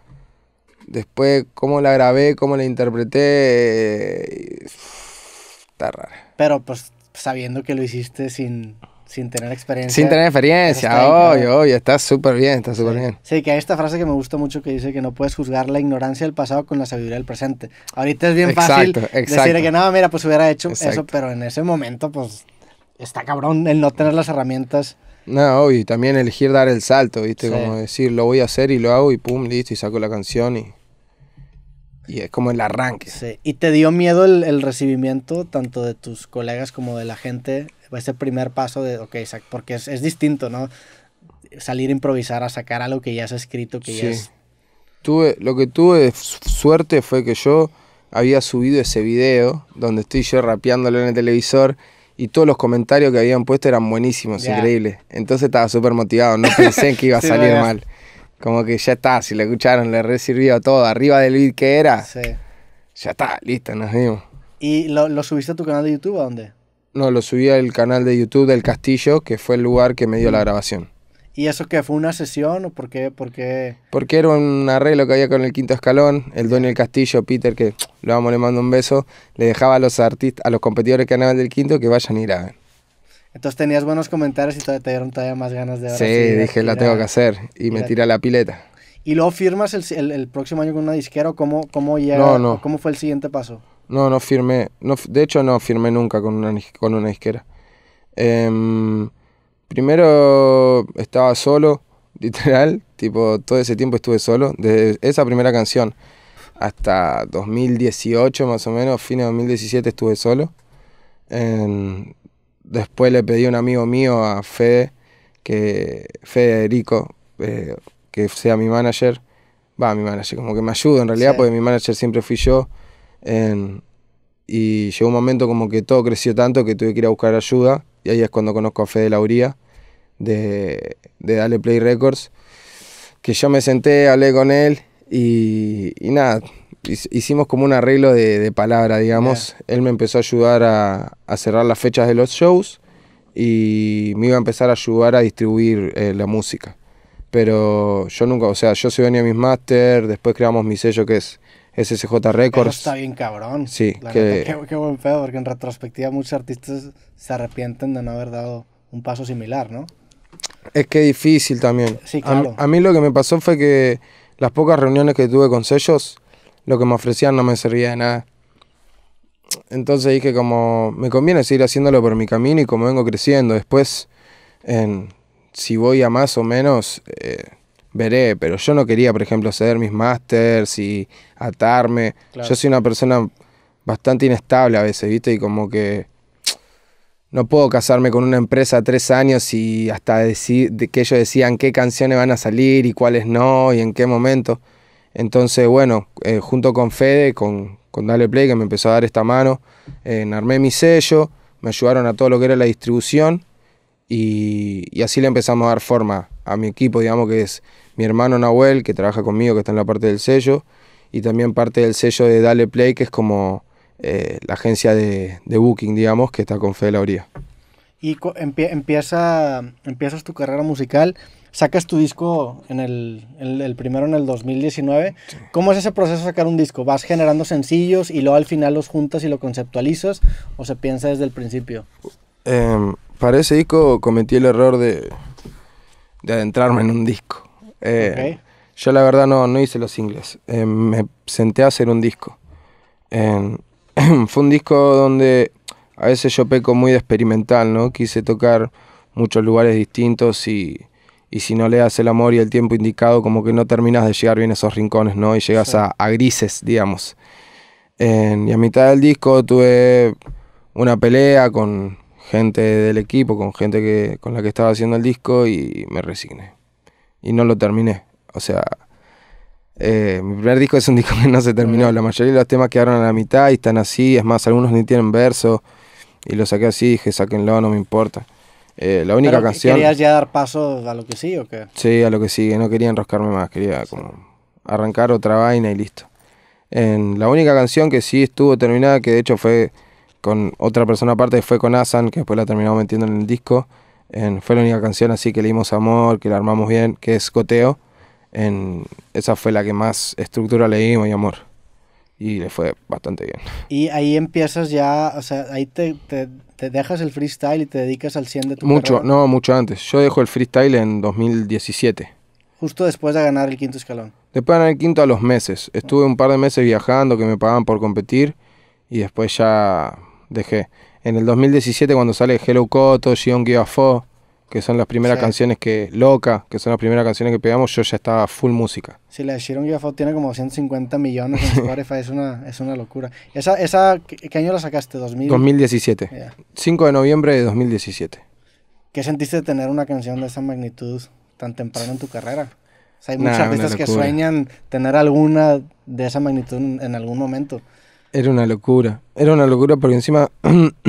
Después, cómo la grabé, cómo la interpreté. Eh, está rara. Pero, pues, sabiendo que lo hiciste sin sin tener experiencia. Sin tener experiencia, Oye, oye, está súper bien, está súper bien. Sí, que hay esta frase que me gusta mucho que dice que no puedes juzgar la ignorancia del pasado con la sabiduría del presente. Ahorita es bien fácil exacto. decir que no, mira, pues hubiera hecho eso, pero en ese momento, pues, está cabrón el no tener las herramientas. No, y también elegir dar el salto, ¿viste? Como decir, lo voy a hacer y lo hago y pum, listo, y saco la canción y... Y es como el arranque. Sí. ¿Y te dio miedo el recibimiento tanto de tus colegas como de la gente ese primer paso de, ok, porque es, distinto, ¿no? Salir a improvisar, a sacar algo que ya has escrito, que ya es... Tuve, lo que tuve suerte fue que yo había subido ese video donde estoy yo rapeándolo en el televisor y todos los comentarios que habían puesto eran buenísimos, increíbles. Entonces estaba súper motivado, no pensé que iba a salir mal. Como que ya está, si lo escucharon, le re todo, arriba del beat que era. Ya está, listo, nos vimos. ¿Y lo, lo subiste a tu canal de YouTube a dónde? No, lo subí al canal de YouTube del Castillo, que fue el lugar que me dio la mm. grabación. ¿Y eso qué? ¿Fue una sesión o por qué? Porque era un arreglo que había con el quinto escalón. El dueño del castillo, Peter, que lo amo, le mando un beso, le dejaba a los artistas, a los competidores que ganaban del quinto que vayan a graben. Entonces tenías buenos comentarios y te dieron todavía más ganas de Sí, dije, la tengo que hacer. Y me tira la pileta. ¿Y luego firmas el, próximo año con una disquera o cómo, cómo ¿Cómo fue el siguiente paso? No, no firmé. No, de hecho, no firmé nunca con una, con una disquera. Em, primero estaba solo, literal. Tipo, todo ese tiempo estuve solo. Desde esa primera canción hasta 2018, más o menos, fines de 2017 estuve solo. Em, después le pedí a un amigo mío, a Fede, que Federico, eh, que sea mi manager. Va, mi manager, como que me ayuda en realidad, porque mi manager siempre fui yo. Em, y llegó un momento como que todo creció tanto que tuve que ir a buscar ayuda. Y ahí es cuando conozco a Fede Lauría de, de Dale Play Records. Que yo me senté, hablé con él y, nada, hicimos como un arreglo de, de palabra, digamos. Él me empezó a ayudar a, cerrar las fechas de los shows y me iba a empezar a ayudar a distribuir eh, la música. Pero yo nunca, o sea, yo soy venía a mis máster, después creamos mi sello que es SSJ Records. está bien cabrón. Sí, que... qué, buen pedo, porque en retrospectiva muchos artistas se arrepienten de no haber dado un paso similar, ¿no? Es que difícil también. Sí, claro. A, mí lo que me pasó fue que las pocas reuniones que tuve con sellos, lo que me ofrecían no me servía de nada. Entonces dije como, me conviene seguir haciéndolo por mi camino y como vengo creciendo. Después, si voy a más o menos, eh, veré, pero yo no quería, por ejemplo, ceder mis masters y atarme. Yo soy una persona bastante inestable a veces, ¿viste? Y como que no puedo casarme con una empresa tres años y hasta decir que ellos decían qué canciones van a salir y cuáles no y en qué momento. Entonces, bueno, eh, junto con Fede, con, Dale Play, que me empezó a dar esta mano, eh, armé mi sello, me ayudaron a todo lo que era la distribución y, así le empezamos a dar forma a mi equipo, digamos que es mi hermano Nahuel, que trabaja conmigo, que está en la parte del sello, y también parte del sello de Dale Play, que es como eh, la agencia de, booking, digamos, que está con Fede Lauría. Y empieza, empiezas tu carrera musical, sacas tu disco en el, primero en el 2019. ¿Cómo es ese proceso de sacar un disco? ¿Vas generando sencillos y luego al final los juntas y lo conceptualizas o se piensa desde el principio? Eh, para ese disco cometí el error de, adentrarme en un disco. Eh, yo la verdad no, no hice los singles, eh, me senté a hacer un disco. fue un disco donde a veces yo peco muy de experimental, ¿no? Quise tocar muchos lugares distintos y, si no le das el amor y el tiempo indicado, como que no terminas de llegar bien a esos rincones, ¿no? Y llegas a, grises, digamos. y a mitad del disco tuve una pelea con, gente del equipo, con gente que, con la que estaba haciendo el disco y me resigné. Y no lo terminé. O sea, eh, mi primer disco es un disco que no se terminó. La mayoría de los temas quedaron a la mitad y están así. Es más, algunos ni tienen verso. Y lo saqué así, dije, saquenlo no me importa. Eh, la única canción. ¿Querías ya dar paso a lo que sí, o qué? Sí, a lo que sigue. No quería enroscarme más. Quería como arrancar otra vaina y listo. En la única canción que sí estuvo terminada, que de hecho fue con otra persona aparte, fue con Asan, que después la terminamos metiendo en el disco. En, fue la única canción así que le dimos amor, que la armamos bien, que es Coteo. En, esa fue la que más estructura le dimos y amor. Y le fue bastante bien. Y ahí empiezas ya, o sea, ahí te, te, dejas el freestyle y te dedicas al 100 de tu Mucho, no, mucho antes. Yo dejo el freestyle en 2017. Justo después de ganar el quinto escalón. Después de ganar el quinto a los meses. Estuve un par de meses viajando que me pagaban por competir y después ya dejé. En el 2017 cuando sale Hello Koto, Gion que son las primeras canciones que, Loca, que son las primeras canciones que pegamos, yo ya estaba full música. Sí, la de Gion tiene como 150 millones en Spotify, es, una, es una locura. ¿Esa, esa qué año la sacaste? ¿2000? 2017. 5 de noviembre de 2017. ¿Qué sentiste de tener una canción de esa magnitud tan temprano en tu carrera? hay muchas artistas que sueñan tener alguna de esa magnitud en algún momento. Era una locura. Era una locura porque encima,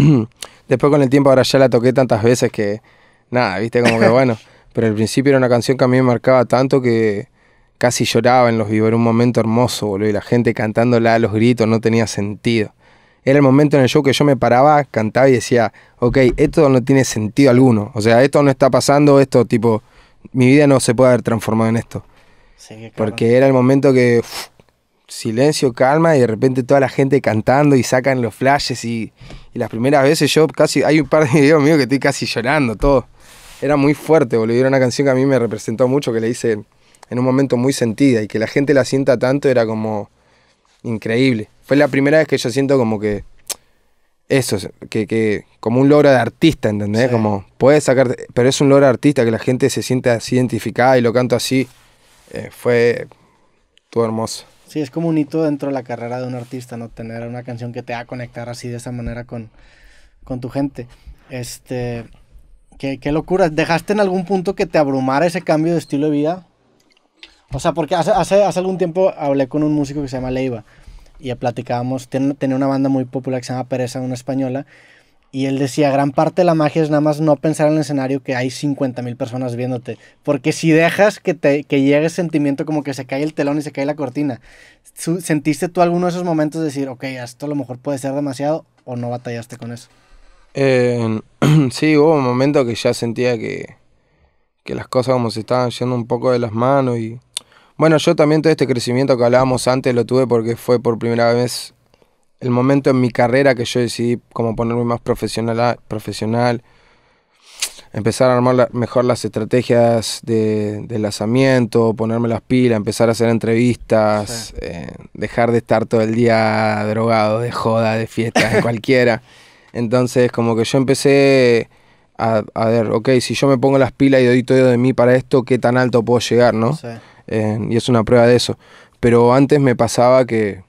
después con el tiempo, ahora ya la toqué tantas veces que, nada, viste, como que bueno. Pero al principio era una canción que a mí me marcaba tanto que casi lloraba en los vivos. Era un momento hermoso, boludo. Y la gente cantándola a los gritos no tenía sentido. Era el momento en el show que yo me paraba, cantaba y decía, ok, esto no tiene sentido alguno. O sea, esto no está pasando, esto, tipo, mi vida no se puede haber transformado en esto. Porque era el momento que silencio, calma, y de repente toda la gente cantando y sacan los flashes y, las primeras veces yo casi, hay un par de videos míos que estoy casi llorando, todo. Era muy fuerte, boludo, era una canción que a mí me representó mucho, que le hice en un momento muy sentida y que la gente la sienta tanto era como increíble. Fue la primera vez que yo siento como que eso, que, que como un logro de artista, ¿entendés? Como puedes sacar, pero es un logro de artista que la gente se sienta así identificada y lo canto así. Eh, fue todo hermoso. Sí, es como un hito dentro de la carrera de un artista, ¿no? Tener una canción que te va a conectar así de esa manera con, tu gente. Este, qué, qué locura. ¿Dejaste en algún punto que te abrumara ese cambio de estilo de vida? O sea, porque hace, hace, hace algún tiempo hablé con un músico que se llama Leiva y platicábamos, tenía una banda muy popular que se llama Pereza, una española, y él decía, gran parte de la magia es nada más no pensar en el escenario que hay 50.000 personas viéndote. Porque si dejas que, te, que llegue sentimiento como que se cae el telón y se cae la cortina, ¿sentiste tú alguno de esos momentos de decir, ok, esto a lo mejor puede ser demasiado o no batallaste con eso? Eh, sí, hubo un momento que ya sentía que, que las cosas como se estaban yendo un poco de las manos y... Bueno, yo también todo este crecimiento que hablábamos antes lo tuve porque fue por primera vez el momento en mi carrera que yo decidí como ponerme más profesional, profesional empezar a armar mejor las estrategias de, lanzamiento, ponerme las pilas, empezar a hacer entrevistas, eh, dejar de estar todo el día drogado, de joda, de fiesta, de cualquiera. Entonces como que yo empecé a, ver, ok, si yo me pongo las pilas y doy todo de mí para esto, ¿qué tan alto puedo llegar, no? Eh, y es una prueba de eso. Pero antes me pasaba que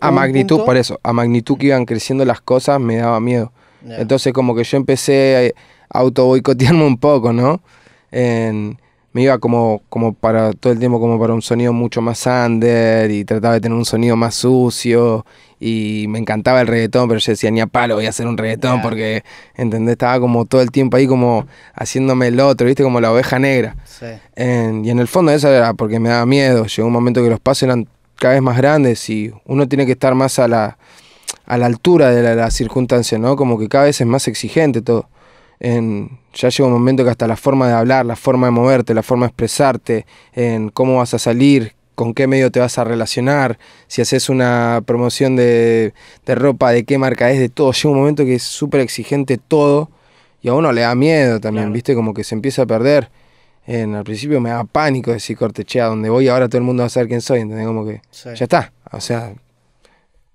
a, magnitud, por eso, a magnitud que iban creciendo las cosas me daba miedo. Entonces como que yo empecé a auto boicotearme un poco, ¿no? me iba como, como para todo el tiempo como para un sonido mucho más under y trataba de tener un sonido más sucio y me encantaba el reggaetón, pero yo decía ni a palo voy a hacer un reggaetón porque, ¿entendés? Estaba como todo el tiempo ahí como haciéndome el otro, ¿viste? Como la oveja negra. Sí. y en el fondo eso era porque me daba miedo. Llegó un momento que los pasos eran cada vez más grandes y uno tiene que estar más a la, a la altura de la, circunstancia, ¿no? Como que cada vez es más exigente todo. En, ya llega un momento que hasta la forma de hablar, la forma de moverte, la forma de expresarte, en cómo vas a salir, con qué medio te vas a relacionar, si haces una promoción de, de ropa, de qué marca es, de todo. Llega un momento que es súper exigente todo y a uno le da miedo también, ¿viste? Como que se empieza a perder. En, al principio me daba pánico decir corte, che, a donde voy ahora todo el mundo va a saber quién soy, ¿entendés? Como que ya está. O sea,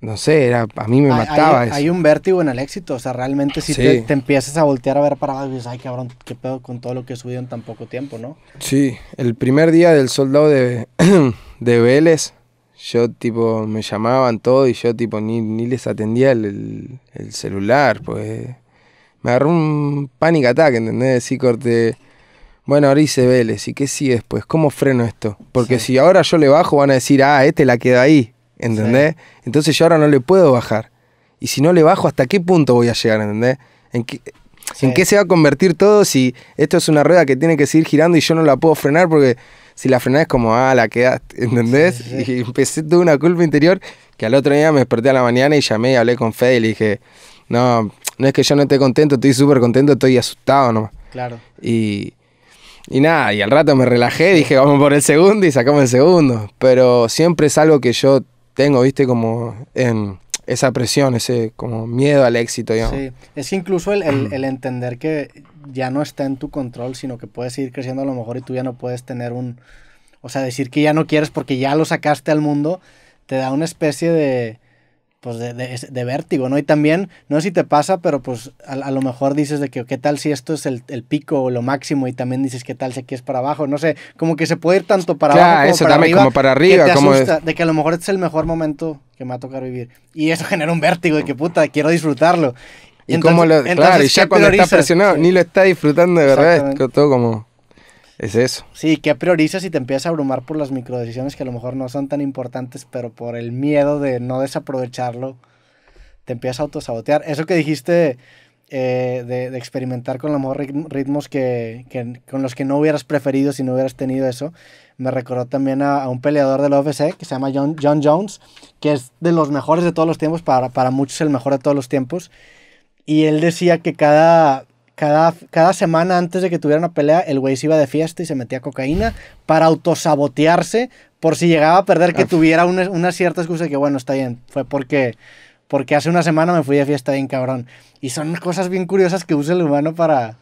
no sé, era, a mí me mataba hay, un vértigo en el éxito, o sea, realmente si te, empiezas a voltear a ver para abajo dices, ay cabrón, qué pedo con todo lo que he subido en tan poco tiempo, ¿no? Sí, el primer día del soldado de, de Vélez, yo tipo, me llamaban todo y yo tipo ni, les atendía el, celular, pues me agarró un pánico ataque, ¿entendés? Decir, corte bueno, ahora hice Vélez, ¿y qué sigue después? ¿Cómo freno esto? Porque si ahora yo le bajo, van a decir, ah, este la queda ahí, ¿entendés? Entonces yo ahora no le puedo bajar. Y si no le bajo, ¿hasta qué punto voy a llegar, ¿entendés? ¿En qué, qué se va a convertir todo si esto es una rueda que tiene que seguir girando y yo no la puedo frenar? Porque si la frenás es como, ah, la quedaste, ¿entendés? Y empecé, tuve una culpa interior que al otro día me desperté a la mañana y llamé y hablé con Fede y le dije, no, no es que yo no esté contento, estoy súper contento, estoy asustado nomás. Claro. Y y nada, y al rato me relajé, dije vamos por el segundo y sacamos el segundo. Pero siempre es algo que yo tengo, viste, como en esa presión, ese como miedo al éxito, Sí, es incluso el, el, entender que ya no está en tu control, sino que puedes seguir creciendo a lo mejor y tú ya no puedes tener un... O sea, decir que ya no quieres porque ya lo sacaste al mundo, te da una especie de pues de, de, de, vértigo, ¿no? Y también, no sé si te pasa, pero pues a, lo mejor dices de que qué tal si esto es el, el, pico o lo máximo y también dices qué tal si aquí es para abajo, no sé, como que se puede ir tanto para abajo como para arriba. como de que a lo mejor este es el mejor momento que me va a tocar vivir. Y eso genera un vértigo de que puta, quiero disfrutarlo. Y, cómo lo, claro, y ya cuando estás presionado, ni lo estás disfrutando de verdad, todo como... Es eso. Sí, ¿qué priorizas si te empiezas a abrumar por las microdecisiones que a lo mejor no son tan importantes, pero por el miedo de no desaprovecharlo, te empiezas a autosabotear? Eso que dijiste eh, de, experimentar con los ritmos que, con los que no hubieras preferido si no hubieras tenido eso, me recordó también a, un peleador de la UFC que se llama John, John, Jones, que es de los mejores de todos los tiempos, para, para muchos el mejor de todos los tiempos. Y él decía que cada cada, semana antes de que tuviera una pelea, el güey se iba de fiesta y se metía cocaína para autosabotearse por si llegaba a perder que ah. tuviera una, cierta excusa de que, bueno, está bien, fue porque porque hace una semana me fui de fiesta bien cabrón. Y son cosas bien curiosas que usa el humano para,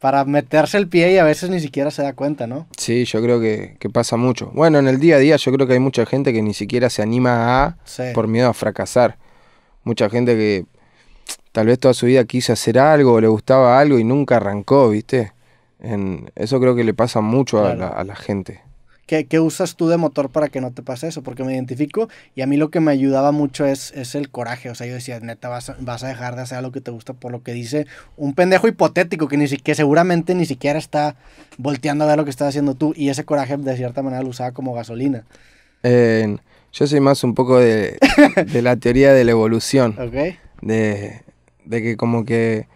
para meterse el pie y a veces ni siquiera se da cuenta, ¿no? Sí, yo creo que, pasa mucho. Bueno, en el día a día yo creo que hay mucha gente que ni siquiera se anima a por miedo a fracasar. Mucha gente que tal vez toda su vida quise hacer algo, le gustaba algo y nunca arrancó, ¿viste? En, eso creo que le pasa mucho a, la, gente. ¿Qué, usas tú de motor para que no te pase eso? Porque me identifico y a mí lo que me ayudaba mucho es, el coraje. O sea, yo decía, neta, vas a, dejar de hacer algo que te gusta por lo que dice un pendejo hipotético que, ni, que seguramente ni siquiera está volteando a ver lo que estás haciendo tú. Y ese coraje de cierta manera lo usaba como gasolina. yo soy más un poco de, la teoría de la evolución. De, de que como que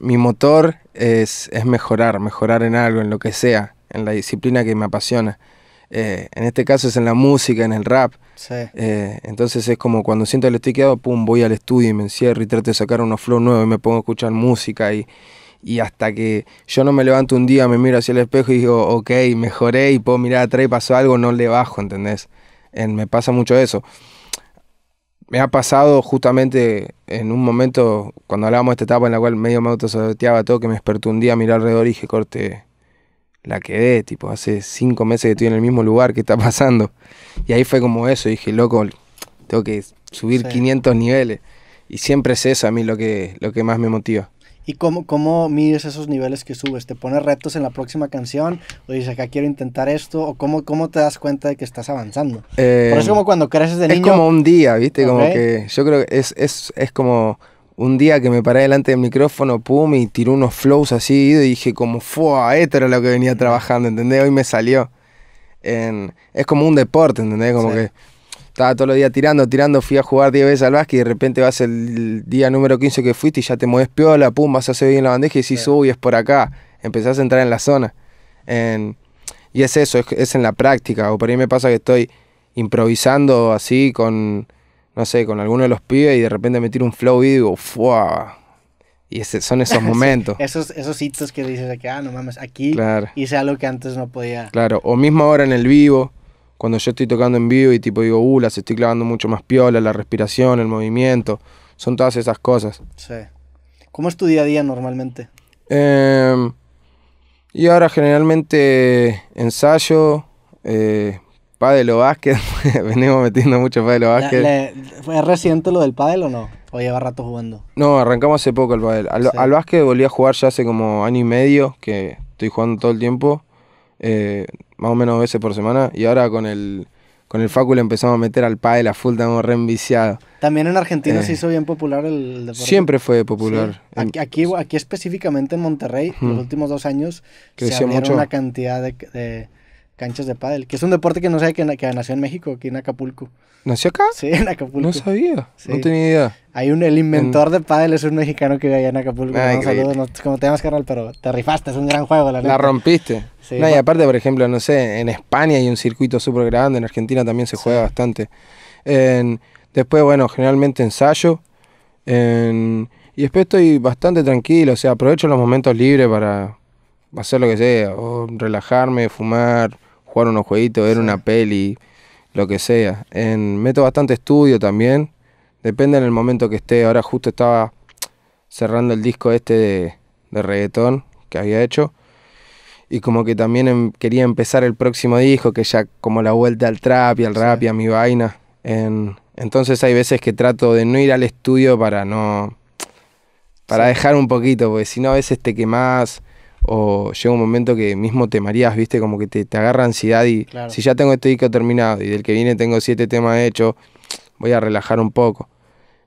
mi motor es, es mejorar, mejorar en algo, en lo que sea, en la disciplina que me apasiona. Eh, en este caso es en la música, en el rap. Eh, entonces es como cuando siento el le estoy pum, voy al estudio y me encierro y trato de sacar unos flow nuevos y me pongo a escuchar música y, y hasta que yo no me levanto un día, me miro hacia el espejo y digo, ok, mejoré y puedo mirar atrás y pasó algo, no le bajo, ¿entendés? me pasa mucho eso me ha pasado justamente en un momento, cuando hablábamos de esta etapa en la cual medio me autosaboteaba todo, que me despertó un día a mirar alrededor y dije, corte, la quedé, tipo, hace cinco meses que estoy en el mismo lugar, ¿qué está pasando? Y ahí fue como eso, dije, loco, tengo que subir 500 niveles. Y siempre es eso a mí lo que, lo que más me motiva. ¿Y cómo, mides esos niveles que subes? ¿Te pones retos en la próxima canción? ¿O dices acá quiero intentar esto? ¿O cómo, cómo te das cuenta de que estás avanzando? Eh, Por eso como cuando creces de es niño... Es como un día, ¿viste? Como que yo creo que es, es, es como un día que me paré delante del micrófono, pum, y tiré unos flows así y dije como, fue, esto era lo que venía trabajando, ¿entendés? Hoy me salió. es como un deporte, ¿entendés? Como que estaba todo el día tirando, tirando, fui a jugar 10 veces al básquet y de repente vas el día número 15 que fuiste y ya te mueves piola, pum, vas a hacer bien la bandeja y si subes por acá. Empezás a entrar en la zona. y es eso, es, en la práctica. O por ahí me pasa que estoy improvisando así con, no sé, con alguno de los pibes y de repente me tiro un flow y digo, ¡fuah! Y ese, son esos momentos. esos, hitos que dices ah, no mames, aquí hice algo que antes no podía. Claro, o mismo ahora en el vivo cuando yo estoy tocando en vivo y tipo digo, uh, las estoy clavando mucho más piola, la respiración, el movimiento, son todas esas cosas. Sí. ¿Cómo es tu día a día normalmente? Em, y ahora generalmente ensayo, eh, pádel o básquet, venimos metiendo mucho pádel o básquet. ¿Es reciente lo del pádel o no? ¿O lleva rato jugando? No, arrancamos hace poco el pádel. Al, al básquet volví a jugar ya hace como año y medio, que estoy jugando todo el tiempo. Eh, más o menos veces por semana. Y ahora con el, con el Facu le empezamos a meter al pádel La full, estamos re enviciados. También en Argentina eh, se hizo bien popular el deporte. Siempre fue popular. Aquí, aquí, específicamente en Monterrey, en los últimos dos años, Creció se abrieron mucho. una cantidad de canchas de pádel, que es un deporte que no sé que, nació en México, aquí en Acapulco. ¿Nació acá? Sí, en Acapulco. No sabía, no tenía idea. Hay un, el inventor de pádel es un mexicano que vive allá en Acapulco. como te llamas, carnal, pero te rifaste, es un gran juego, la, La rompiste. y aparte, por ejemplo, no sé, en España hay un circuito súper grande, en Argentina también se juega bastante. después, bueno, generalmente ensayo. y después estoy bastante tranquilo, o sea, aprovecho los momentos libres para hacer lo que sea, o relajarme, fumar, jugar unos jueguitos, ver una peli, lo que sea. En, meto bastante estudio también, depende en el momento que esté. Ahora justo estaba cerrando el disco este de, reggaetón que había hecho y como que también em, quería empezar el próximo disco, que ya como la vuelta al trap y al rap y a mi vaina. entonces hay veces que trato de no ir al estudio para no... Para dejar un poquito, porque si no a veces te quemás o llega un momento que mismo te marías viste, como que te, te agarra ansiedad y si ya tengo este disco terminado y del que viene tengo siete temas hechos, voy a relajar un poco.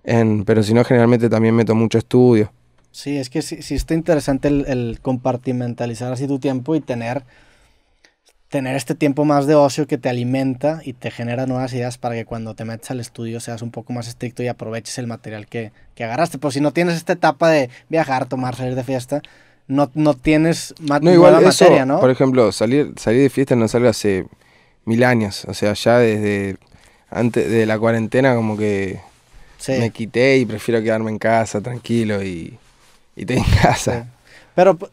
En, pero si no, generalmente también meto mucho estudio. Sí, es que sí, está interesante el, compartimentalizar así tu tiempo y tener, tener este tiempo más de ocio que te alimenta y te genera nuevas ideas para que cuando te metas al estudio seas un poco más estricto y aproveches el material que, que agarraste. por si no tienes esta etapa de viajar, tomar, salir de fiesta, no, tienes más no, igual materia, ¿no? Por ejemplo, salir, salir de fiesta no salgo hace mil años. O sea, ya desde antes de la cuarentena como que me quité y prefiero quedarme en casa tranquilo y, y en casa.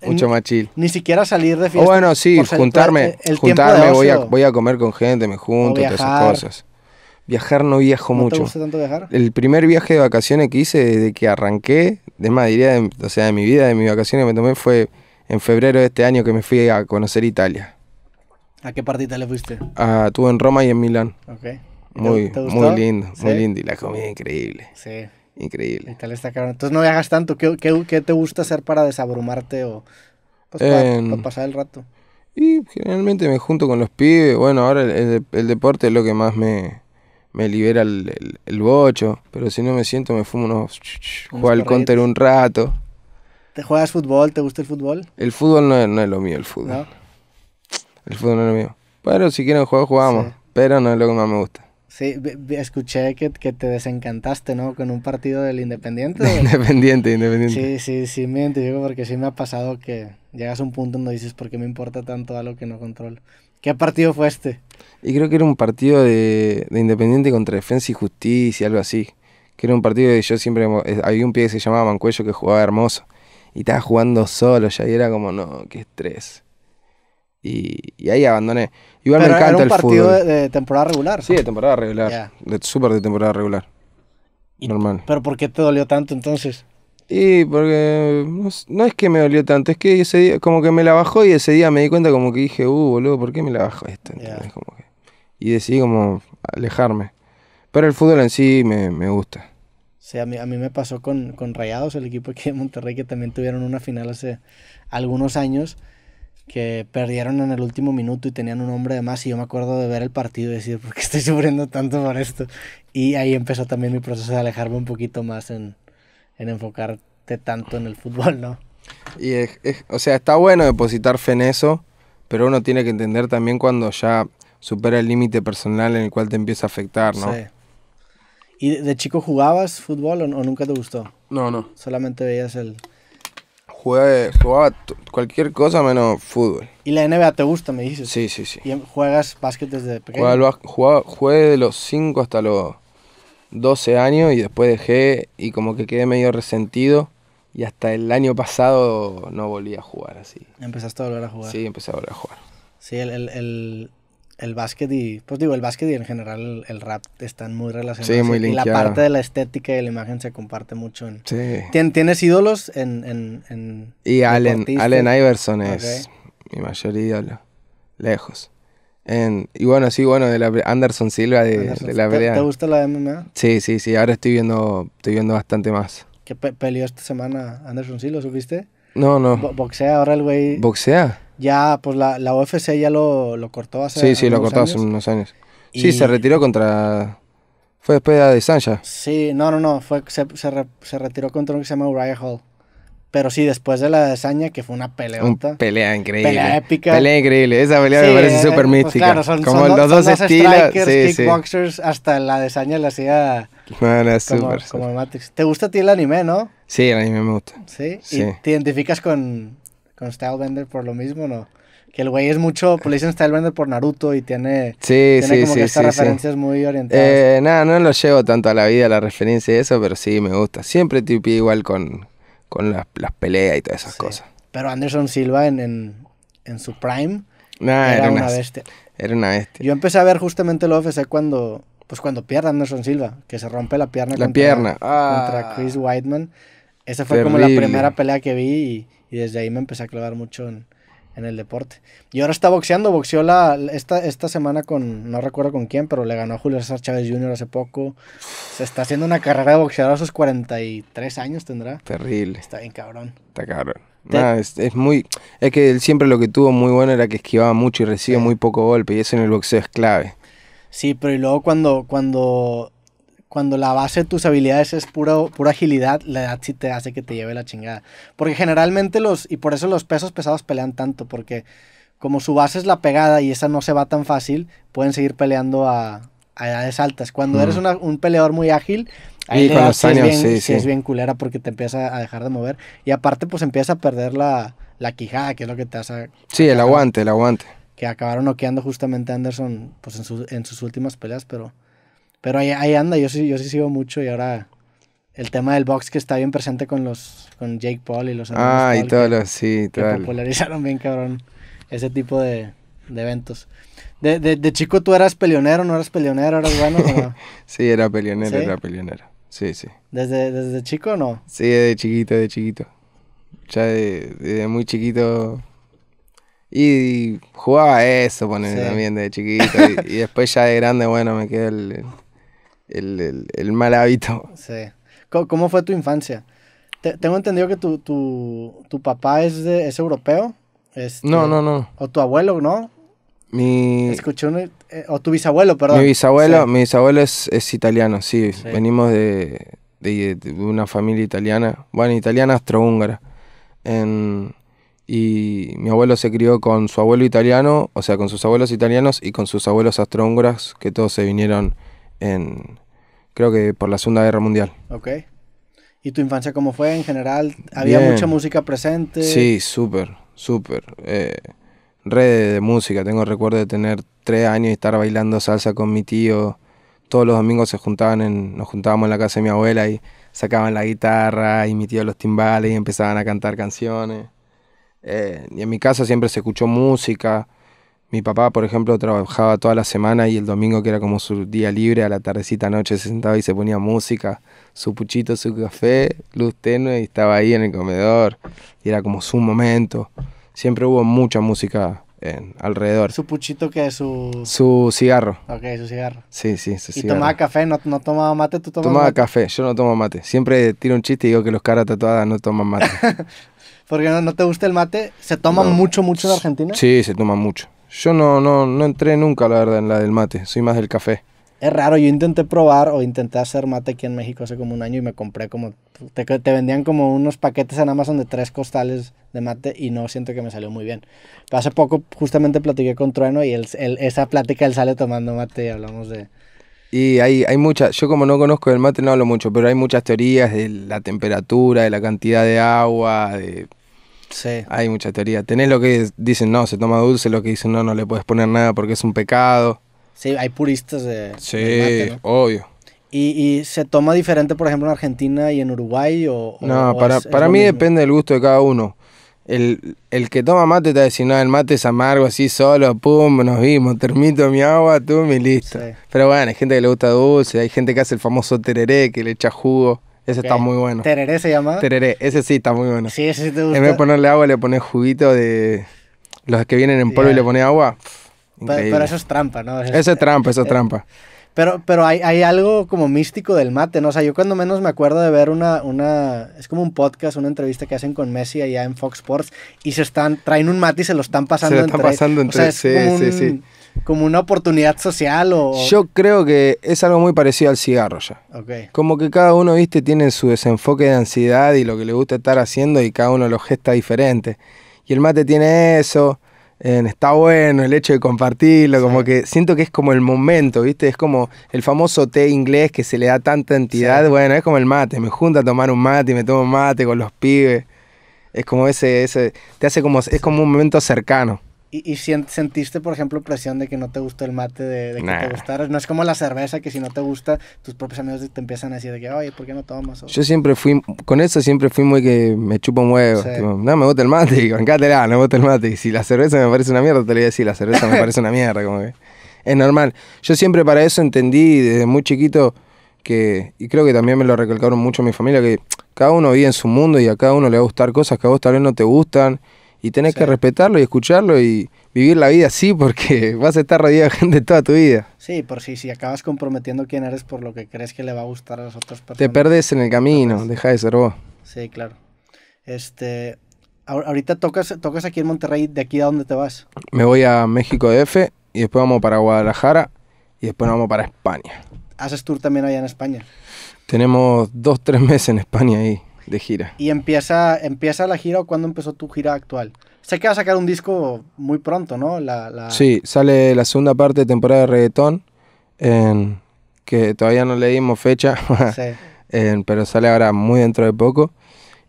mucho más chill. Ni siquiera salir de fiesta. bueno, sí, juntarme, voy a, comer con gente, me junto, todas esas cosas. Viajar no viajo mucho. ¿Te gusta tanto viajar? El primer viaje de vacaciones que hice desde que arranqué, de más o sea, de mi vida, de mis vacaciones que me tomé fue en febrero de este año que me fui a conocer Italia. ¿A qué parte le fuiste? Ah, estuve en Roma y en Milán. Ok. Muy, muy lindo, muy lindo. Y la comida increíble. Sí. Increíble. Entonces no viajas tanto. ¿Qué, te gusta hacer para desabrumarte o pues, em, pasar el rato? Y generalmente me junto con los pibes. Bueno, ahora el deporte es lo que más me, me libera el, bocho, pero si no me siento me fumo unos... juego al counter un rato. ¿Te juegas fútbol? ¿Te gusta el fútbol? El fútbol no, no es lo mío, el fútbol. ¿No? El fútbol no es lo mío. pero si quieren jugar, jugamos, pero no es lo que más me gusta. Sí, escuché que, que, te desencantaste, ¿no? Con un partido del Independiente. Independiente, Independiente. Sí, sí, sí, me identifico porque sí me ha pasado que llegas a un punto donde dices, ¿por qué me importa tanto algo que no controlo? ¿Qué partido fue este? Y creo que era un partido de, Independiente contra Defensa y Justicia, algo así. Que era un partido de yo siempre. Eh, había un pie que se llamaba Mancuello que jugaba hermoso. Y estaba jugando solo ya, y era como, no, qué estrés. Y, ahí abandoné. Igual Pero me el fútbol. ¿Era un partido de, temporada regular? Sí, de temporada regular. De, súper de temporada regular. Normal. ¿Pero por qué te dolió tanto entonces? Y porque no, es que me dolió tanto, es que ese día como que me la bajó y ese día me di cuenta como que dije, uh, boludo, ¿por qué me la bajó esto? y decidí como alejarme. Pero el fútbol en sí me, me gusta. Sí, a mí, a mí me pasó con, con, Rayados, el equipo aquí de Monterrey, que también tuvieron una final hace algunos años, que perdieron en el último minuto y tenían un hombre de más. Y yo me acuerdo de ver el partido y decir, ¿por qué estoy sufriendo tanto por esto? Y ahí empezó también mi proceso de alejarme un poquito más en, en enfocarte tanto en el fútbol, ¿no? Y es, o sea, está bueno depositar fe en eso, pero uno tiene que entender también cuando ya supera el límite personal en el cual te empieza a afectar, ¿no? Sí. ¿Y de, chico jugabas fútbol o, nunca te gustó? No, no. Solamente veías el... jugaba cualquier cosa menos fútbol. ¿Y la NBA te gusta, me dices? Sí, sí, sí. ¿Y juegas básquet desde pequeño? Juegué jugué de los 5 hasta los 12 años y después dejé y como que quedé medio resentido y hasta el año pasado no volví a jugar así. ¿Empezaste a volver a jugar? Sí, empecé a volver a jugar. Sí, el, el, básquet y, pues digo, el básquet y en general el, rap están muy relacionados. Sí, muy Y la parte de la estética y la imagen se comparte mucho. En, sí. ¿Tienes ídolos en...? en, en y Allen, Iverson es mi mayor ídolo, lejos y bueno, sí, bueno, de la, Anderson Silva de, la ¿te, ¿Te, gusta la MMA? Sí, sí, sí, ahora estoy viendo, estoy viendo bastante más. ¿Qué peleó esta semana Anderson Silva, supiste? No, no. boxea ahora el güey. ¿Boxea? Ya, pues la, la UFC ya lo, lo, cortó hace Sí, sí, lo cortó hace unos años. Sí, se retiró contra... Fue después de Sancha. Sí, no, no, no, fue, se, se, se retiró contra un que se llama Uriah Hall. Pero sí, después de la hazaña, que fue una pelea pelea increíble. Pelea épica. Pelea increíble. Esa pelea me parece eh, súper pues mística. Claro, son, como los, dos estilos. Sí, kickboxers, hasta la desaña la hacía. Bueno, súper. Como, Matrix. ¿Te gusta a ti el anime, no? Sí, el anime me gusta. ¿Sí? ¿Y te identificas con, con Stylebender por lo mismo, no? Que el güey es mucho, pues le dicen Stylebender por Naruto y tiene, sí, sí, como sí, que estas referencias muy orientadas. Eh, nada, no lo llevo tanto a la vida, la referencia y eso, pero sí me gusta. Siempre tipi igual con, con las, peleas y todas esas cosas. Pero Anderson Silva en, en, su prime era, una, bestia. Era una bestia. Yo empecé a ver justamente el UFC cuando, pues cuando pierde Anderson Silva, que se rompe la pierna, contra, ah. Chris Whiteman. Esa fue como la primera pelea que vi y, y, desde ahí me empecé a clavar mucho en, en el deporte. Y ahora está boxeando, boxeó la, esta, esta semana con, no recuerdo con quién, pero le ganó a Julio César Chávez Jr. hace poco. Se está haciendo una carrera de boxeador a sus 43 años tendrá. Terrible. Está bien cabrón. Está cabrón. Nada, es, muy. Es que él siempre lo que tuvo muy bueno era que esquivaba mucho y recibía muy poco golpe, y eso en el boxeo es clave. Sí, pero y luego cuando, cuando cuando la base de tus habilidades es pura, pura agilidad, la edad sí te hace que te lleve la chingada. Porque generalmente los, y por eso los pesos pesados pelean tanto, porque como su base es la pegada y esa no se va tan fácil, pueden seguir peleando a, edades altas. Cuando eres un peleador muy ágil, ahí sí, es, bien, sí, culera porque te empieza a dejar de mover. Y aparte, pues empieza a perder la, quijada, que es lo que te hace. Sí, el aguante, el aguante. Que acabaron noqueando justamente Anderson pues, en sus últimas peleas, pero pero ahí, anda, yo sí, yo sí sigo mucho y ahora el tema del box que está bien presente con los Jake Paul y los Ah, y todos los, sí, que popularizaron bien cabrón ese tipo de, eventos. De, chico tú eras peleonero, no eras peleonero, eras bueno. sí, era peleonero, era peleonero. Sí, sí. ¿Desde, desde chico o no? Sí, de chiquito, de chiquito. Ya de, muy chiquito. Y, jugaba eso, pone también de chiquito. y, y, después ya de grande, bueno, me quedé el, el, mal hábito. Sí. ¿Cómo, fue tu infancia? tengo entendido que tu, tu papá es, es europeo. Este, no, no, no. O tu abuelo, ¿no? Mi... Eh, o tu bisabuelo, perdón. Mi bisabuelo, mi bisabuelo es, italiano, sí. Venimos de, una familia italiana, bueno, italiana astrohúngara. En, y mi abuelo se crió con su abuelo italiano, o sea, con sus abuelos italianos y con sus abuelos astrohúngaras, que todos se vinieron en, creo que por la Segunda Guerra Mundial. Ok. ¿Y tu infancia cómo fue en general? ¿Había mucha música presente? Sí, súper, súper. Eh, Redes de música. Tengo recuerdo de tener tres años y estar bailando salsa con mi tío. Todos los domingos se juntaban en, nos juntábamos en la casa de mi abuela y sacaban la guitarra y mi tío los timbales y empezaban a cantar canciones. Eh, y en mi casa siempre se escuchó música. Mi papá, por ejemplo, trabajaba toda la semana y el domingo, que era como su día libre, a la tardecita noche se sentaba y se ponía música, su puchito, su café, luz tenue, y estaba ahí en el comedor. Y era como su momento. Siempre hubo mucha música alrededor. ¿Su puchito que es su...? Su cigarro. Ok, su cigarro. Sí, sí, su ¿Y tomaba café? ¿No, tomaba mate? ¿Tú tomabas Tomaba café, yo no tomo mate. Siempre tiro un chiste y digo que los caras tatuadas no toman mate. Porque no, te gusta el mate. ¿Se toma mucho, mucho en Argentina? Sí, se toma mucho. Yo no, no, no entré nunca, la verdad, en la del mate. Soy más del café. Es raro, yo intenté probar o intenté hacer mate aquí en México hace como un año y me compré como. Te, te vendían como unos paquetes en Amazon de tres costales de mate y no siento que me salió muy bien. Pero hace poco justamente platiqué con Trueno y esa plática él sale tomando mate y hablamos de. Y hay, hay muchas. Yo, como no conozco el mate, no hablo mucho, pero hay muchas teorías de la temperatura, de la cantidad de agua, de hay mucha teoría. Tenés lo que dicen, no, se toma dulce, lo que dicen, no, no le puedes poner nada porque es un pecado. Sí, hay puristas de... Sí, mate, obvio. ¿Y, se toma diferente, por ejemplo, en Argentina y en Uruguay? no, para, mí depende del gusto de cada uno. El, que toma mate te va a decir, no, el mate es amargo, así solo, pum, nos vimos, termito mi agua, tú mi listo. Pero bueno, hay gente que le gusta dulce, hay gente que hace el famoso tereré, que le echa jugo. Ese está muy bueno. ¿Tereré se llama? Tereré, ese sí está muy bueno. Sí, ese sí te gusta. En vez de ponerle agua, le pones juguito de los que vienen en polvo y le pones agua. Pero, eso es trampa, ¿no? Eso, es trampa, eso es eh, trampa. Pero, pero hay, hay, algo como místico del mate, ¿no? O sea, yo cuando menos me acuerdo de ver una, una, es como un podcast, una entrevista que hacen con Messi allá en Fox Sports y se están, traen un mate y se lo están pasando. Se lo están pasando entre, sí, sí, sí como una oportunidad social o...? Yo creo que es algo muy parecido al cigarro ya. Okay. Como que cada uno, viste, tiene su desenfoque de ansiedad y lo que le gusta estar haciendo y cada uno lo gesta diferente. Y el mate tiene eso, está bueno el hecho de compartirlo, como que siento que es como el momento, viste, es como el famoso té inglés que se le da tanta entidad, bueno, es como el mate, me junta a tomar un mate y me tomo mate con los pibes. Es como ese, ese, te hace como, es como un momento cercano. ¿Y, y sentiste, por ejemplo, presión de que no te gustó el mate, de, que te gustara? No es como la cerveza, que si no te gusta, tus propios amigos te empiezan a decir de que, oye, ¿por qué no tomas? Yo siempre fui, con eso siempre fui muy que me chupo un huevo. no, me gusta el mate, cátedra no me gusta el mate. Y si la cerveza me parece una mierda, te le voy a decir, la cerveza me parece una mierda, como que es normal. Yo siempre para eso entendí desde muy chiquito que, y creo que también me lo recalcaron mucho mi familia, que cada uno vive en su mundo y a cada uno le va a gustar cosas que a vos tal vez no te gustan y tenés que respetarlo y escucharlo y vivir la vida así porque vas a estar rodeado de gente toda tu vida. Sí, por si, si acabas comprometiendo quién eres por lo que crees que le va a gustar a los otros personas. Te perdés en el camino, deja de ser vos. Sí, claro. Este, ahorita tocas, tocas aquí en Monterrey, ¿de aquí a dónde te vas? Me voy a México DF y después vamos para Guadalajara y después vamos para España. ¿Haces tour también allá en España? Tenemos dos, tres meses en España ahí. De gira. Y empieza, empieza la gira o cuándo empezó tu gira actual. Sé que va a sacar un disco muy pronto, ¿no? La, Sí, sale la segunda parte de temporada de reggaetón, que todavía no le dimos fecha, pero sale ahora muy dentro de poco.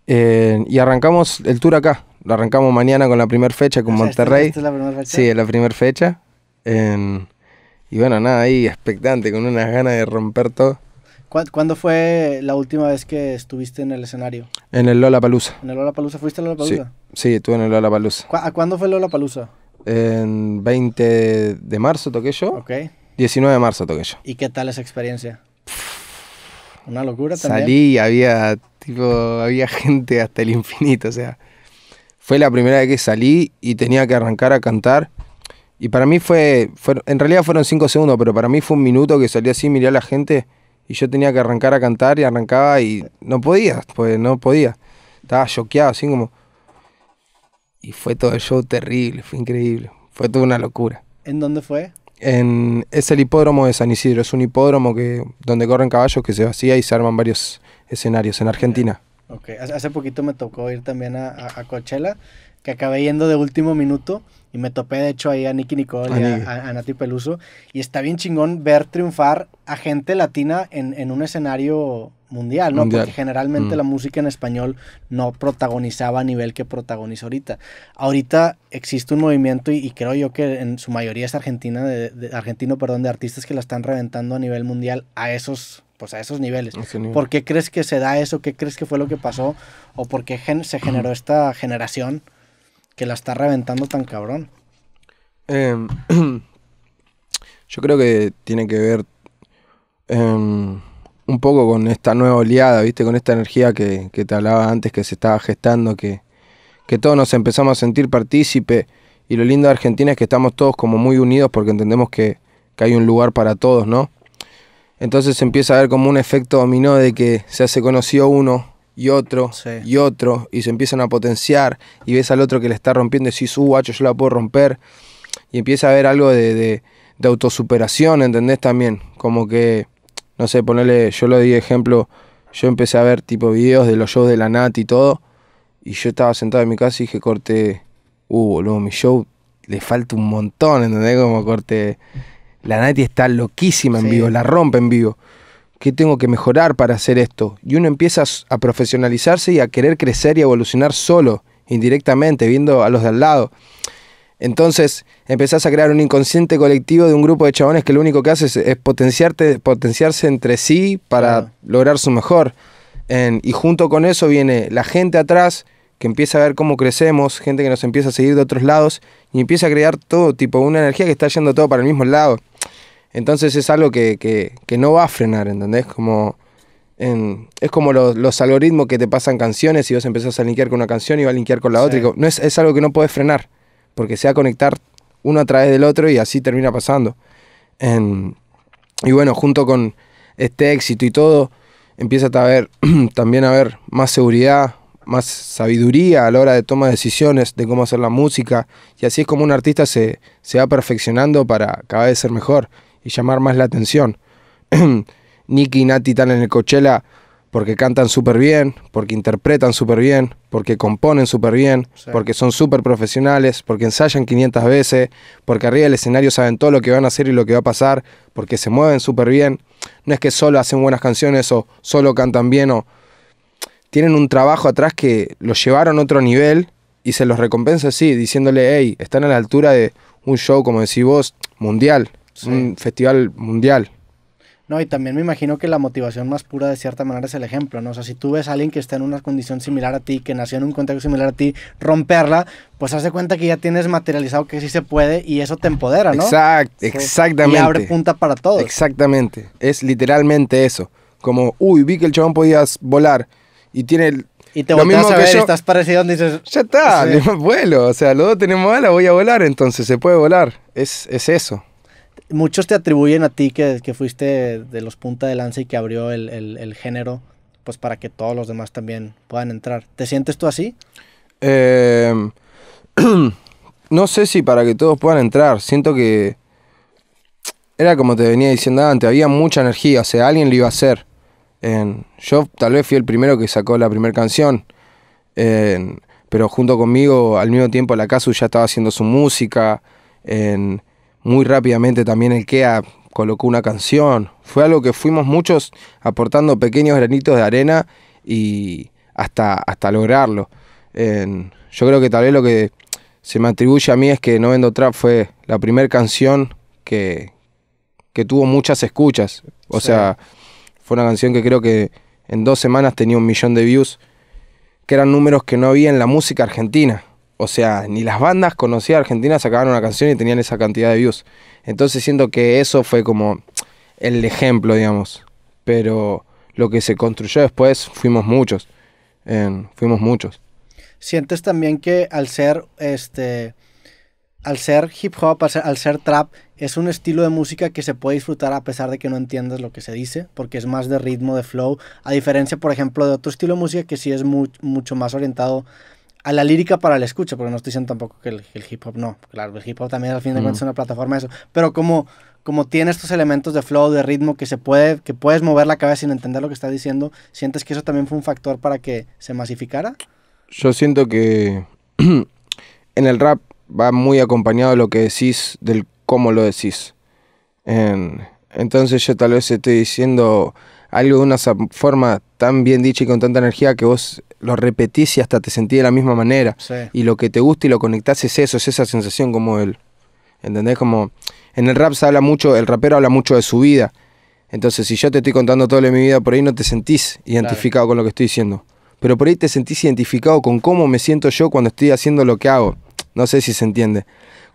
y arrancamos el tour acá. Lo arrancamos mañana con la primera fecha con Monterrey. sí es la primera fecha? Sí, la primera fecha. y bueno, nada, ahí expectante, con unas ganas de romper todo. ¿Cuándo fue la última vez que estuviste en el escenario? En el Lollapalooza. ¿En el Lollapalooza? ¿Fuiste Lollapalooza? Sí, estuve en el Lollapalooza. ¿A cuándo fue el Lollapalooza? En 20 de marzo toqué yo. Ok. 19 de marzo toqué yo. ¿Y qué tal esa experiencia? Una locura también. Salí, había, tipo, había gente hasta el infinito, o sea... Fue la primera vez que salí y tenía que arrancar a cantar. Y para mí fue, fue en realidad fueron 5 segundos, pero para mí fue un minuto que salí así, miré a la gente y yo tenía que arrancar a cantar y arrancaba y no podía, pues no podía. Estaba choqueado, así como... Y fue todo el show terrible, fue increíble, fue toda una locura. ¿En dónde fue? En, es el hipódromo de San Isidro, es un hipódromo que, donde corren caballos que se vacía y se arman varios escenarios en Argentina. Ok, Hace poquito me tocó ir también a Coachella que acabé yendo de último minuto y me topé de hecho ahí a Nicky Nicole y a, Nati Peluso. Y está bien chingón ver triunfar a gente latina en, en un escenario mundial, ¿no? Porque generalmente mm. la música en español no protagonizaba a nivel que protagoniza ahorita. Ahorita existe un movimiento y, creo yo que en su mayoría es argentina, de, argentino, perdón, de artistas que la están reventando a nivel mundial a esos pues a esos niveles. ¿Por qué crees que se da eso? ¿Qué crees que fue lo que pasó? ¿O por qué se generó esta generación que la está reventando tan cabrón. Em, yo creo que tiene que ver em, un poco con esta nueva oleada, ¿viste? Con esta energía que, que te hablaba antes, que se estaba gestando, que, todos nos empezamos a sentir partícipe. Y lo lindo de Argentina es que estamos todos como muy unidos porque entendemos que, que hay un lugar para todos, ¿no? Entonces empieza a haber como un efecto dominó de que se hace conocido uno, y otro y otro y se empiezan a potenciar y ves al otro que le está rompiendo y decís, uh, guacho, yo la puedo romper. Y empieza a haber algo de, de, autosuperación, ¿entendés? También, como que, no sé, ponerle, yo lo di ejemplo, yo empecé a ver tipo videos de los shows de la Nat y todo, y yo estaba sentado en mi casa y dije, corte, uh, boludo, mi show le falta un montón, ¿entendés? Como corte, la Nati está loquísima en vivo, la rompe en vivo. ¿Qué tengo que mejorar para hacer esto? Y uno empieza a profesionalizarse y a querer crecer y evolucionar solo, indirectamente, viendo a los de al lado. Entonces empezás a crear un inconsciente colectivo de un grupo de chabones que lo único que hace es, potenciarse entre sí para lograr su mejor. y junto con eso viene la gente atrás que empieza a ver cómo crecemos, gente que nos empieza a seguir de otros lados y empieza a crear todo, tipo una energía que está yendo todo para el mismo lado. Entonces es algo que, no va a frenar, ¿entendés? Como, es como los, algoritmos que te pasan canciones y vos empezás a linkear con una canción y va a linkear con la otra. no es, algo que no podés frenar, porque se va a conectar uno a través del otro y así termina pasando. y bueno, junto con este éxito y todo, empieza a haber, también a haber más seguridad, más sabiduría a la hora de tomar decisiones, de cómo hacer la música. Y así es como un artista se, se va perfeccionando para cada vez ser mejor y llamar más la atención. Nicky y Nati están en el Coachella porque cantan súper bien, porque interpretan súper bien, porque componen súper bien, porque son súper profesionales, porque ensayan 500 veces, porque arriba del escenario saben todo lo que van a hacer y lo que va a pasar, porque se mueven súper bien. No es que solo hacen buenas canciones o solo cantan bien o... Tienen un trabajo atrás que los llevaron a otro nivel y se los recompensa así, diciéndole, hey, están a la altura de un show, como decís vos, mundial, un festival mundial. No, y también me imagino que la motivación más pura de cierta manera es el ejemplo, ¿no? O sea, si tú ves a alguien que está en una condición similar a ti, que nació en un contexto similar a ti, romperla, pues hace cuenta que ya tienes materializado que sí se puede y eso te empodera, ¿no? Exacto, exactamente. Y abre punta para todos. Exactamente. Es literalmente eso. Como, uy, vi que el chabón podía volar y tiene el, y te lo mismo a ver, y estás parecido y dices... Ya está, vuelo, o sea, los dos tenemos ala, voy a volar, entonces se puede volar. Es, es eso muchos te atribuyen a ti que, que, fuiste de los punta de lanza y que abrió el, género, pues para que todos los demás también puedan entrar. ¿Te sientes tú así? Em, no sé si para que todos puedan entrar. Siento que era como te venía diciendo antes, había mucha energía, o sea, alguien lo iba a hacer. En, yo tal vez fui el primero que sacó la primera canción, pero junto conmigo al mismo tiempo la Casu ya estaba haciendo su música. En, muy rápidamente también el KEA colocó una canción. Fue algo que fuimos muchos aportando pequeños granitos de arena y hasta, hasta lograrlo. yo creo que tal vez lo que se me atribuye a mí es que No Vendo Trap fue la primera canción que, que tuvo muchas escuchas. O sea, fue una canción que creo que en dos semanas tenía un millón de views, que eran números que no había en la música argentina o sea, ni las bandas conocidas argentinas sacaban una canción y tenían esa cantidad de views. Entonces siento que eso fue como el ejemplo, digamos. Pero lo que se construyó después fuimos muchos. fuimos muchos. Sientes también que al ser este. Al ser hip hop, al ser, trap, es un estilo de música que se puede disfrutar a pesar de que no entiendas lo que se dice, porque es más de ritmo, de flow, a diferencia, por ejemplo, de otro estilo de música que sí es mucho más orientado a la lírica para el escucha, porque no estoy diciendo tampoco que el, hip hop no. Claro, el hip hop también al fin de cuentas es una plataforma de eso. Pero como, como tiene estos elementos de flow, de ritmo, que se puede, que puedes mover la cabeza sin entender lo que está diciendo, ¿sientes que eso también fue un factor para que se masificara? Yo siento que en el rap va muy acompañado de lo que decís, del cómo lo decís. entonces yo tal vez estoy diciendo algo de una forma tan bien dicha y con tanta energía que vos lo repetís y hasta te sentís de la misma manera. Y lo que te gusta y lo conectás es eso, es esa sensación como el... ¿Entendés? Como en el rap se habla mucho, el rapero habla mucho de su vida. Entonces, si yo te estoy contando todo de mi vida, por ahí no te sentís identificado con lo que estoy diciendo. Pero por ahí te sentís identificado con cómo me siento yo cuando estoy haciendo lo que hago. No sé si se entiende.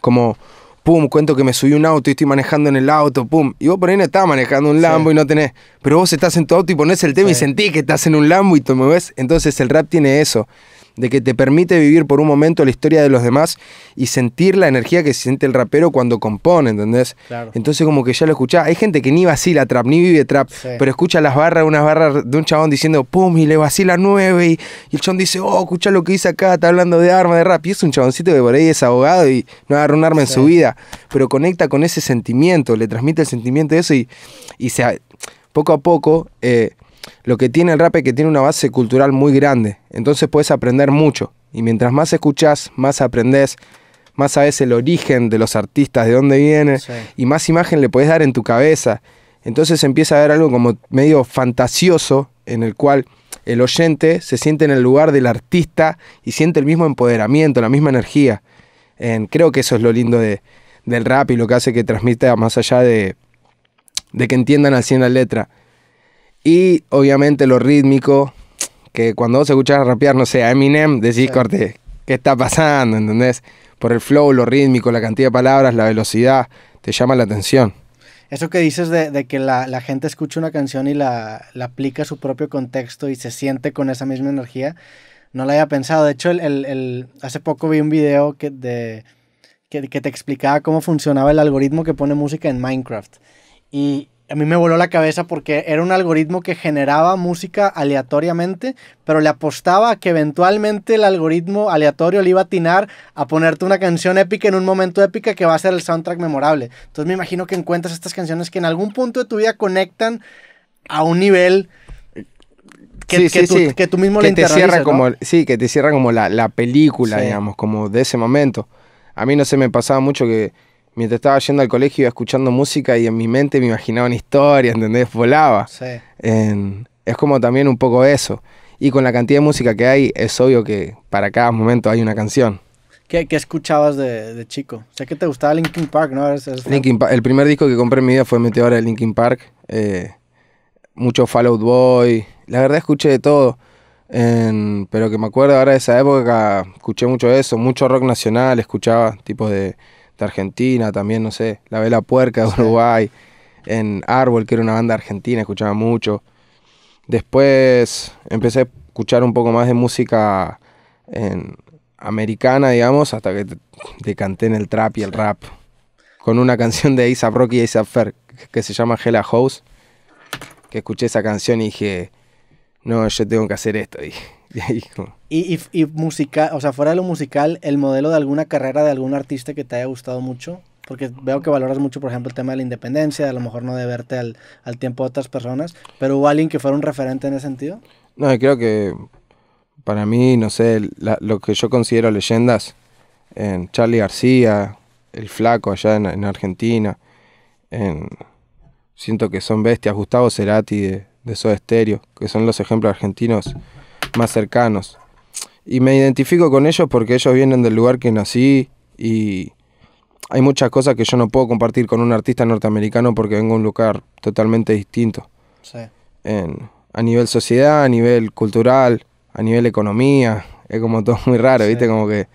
Como pum, cuento que me subí un auto y estoy manejando en el auto, pum. Y vos por ahí no estás manejando un Lambo y no tenés. Pero vos estás en tu auto y ponés el tema y sentís que estás en un Lambo y tú me ves. Entonces el rap tiene eso de que te permite vivir por un momento la historia de los demás y sentir la energía que siente el rapero cuando compone, ¿entendés? Entonces como que ya lo escuchás, hay gente que ni vacila trap, ni vive trap, pero escucha las barras, unas barras de un chabón diciendo, pum, y le vacila nueve, y, el chabón dice, oh, escucha lo que dice acá, está hablando de arma, de rap, y es un chaboncito que por ahí es abogado y no agarra un arma en su vida, pero conecta con ese sentimiento, le transmite el sentimiento de eso y, se, poco a poco... Eh, lo que tiene el rap es que tiene una base cultural muy grande, entonces puedes aprender mucho. Y mientras más escuchás, más aprendés, más sabes el origen de los artistas, de dónde vienen, y más imagen le podés dar en tu cabeza. Entonces empieza a haber algo como medio fantasioso en el cual el oyente se siente en el lugar del artista y siente el mismo empoderamiento, la misma energía. creo que eso es lo lindo del rap y lo que hace que transmita más allá de, de que entiendan así en la letra. Y obviamente lo rítmico, que cuando vos escuchás rapear, no sé, Eminem, decís, corte, ¿qué está pasando? ¿Entendés? Por el flow, lo rítmico, la cantidad de palabras, la velocidad, te llama la atención. Eso que dices de, que la, gente escucha una canción y la, aplica a su propio contexto y se siente con esa misma energía, no la había pensado. De hecho, el, hace poco vi un video que, que te explicaba cómo funcionaba el algoritmo que pone música en Minecraft. Y a mí me voló la cabeza porque era un algoritmo que generaba música aleatoriamente, pero le apostaba a que eventualmente el algoritmo aleatorio le iba a atinar a ponerte una canción épica en un momento épico que va a ser el soundtrack memorable. Entonces me imagino que encuentras estas canciones que en algún punto de tu vida conectan a un nivel que, que, tú, mismo le te cierra como Sí, que te cierra como la, la película, digamos, como de ese momento. A mí no se me pasaba mucho que mientras estaba yendo al colegio iba escuchando música y en mi mente me imaginaba una historia, ¿entendés? Volaba. Sí. es como también un poco eso. Y con la cantidad de música que hay, es obvio que para cada momento hay una canción. ¿Qué, qué escuchabas de, chico? O sea, que te gustaba Linkin Park, ¿no? el primer disco que compré en mi vida fue Meteora de Linkin Park. Eh, mucho Fallout Boy. La verdad escuché de todo. pero que me acuerdo ahora de esa época, escuché mucho eso, mucho rock nacional, escuchaba tipo de Argentina también, no sé, La Vela Puerca de Uruguay, en Árbol, que era una banda argentina, escuchaba mucho. Después empecé a escuchar un poco más de música en, americana, digamos, hasta que decanté en el trap y el rap. Con una canción de Isa Rocky y Isa Fer, que se llama Hella House, que escuché esa canción y dije, no, yo tengo que hacer esto, dije. y, y, música, o sea, fuera de lo musical, el modelo de alguna carrera de algún artista que te haya gustado mucho, porque veo que valoras mucho, por ejemplo, el tema de la independencia, a lo mejor no de verte al, tiempo de otras personas, pero hubo alguien que fuera un referente en ese sentido. No, creo que para mí, no sé, lo que yo considero leyendas, en Charlie García, el flaco allá en, Argentina, en, siento que son bestias, Gustavo Cerati de, de Soda Stereo, que son los ejemplos argentinos más cercanos. Y me identifico con ellos porque ellos vienen del lugar que nací y hay muchas cosas que yo no puedo compartir con un artista norteamericano porque vengo de un lugar totalmente distinto. a nivel sociedad, a nivel cultural, a nivel economía. Es como todo muy raro, ¿viste? Como que.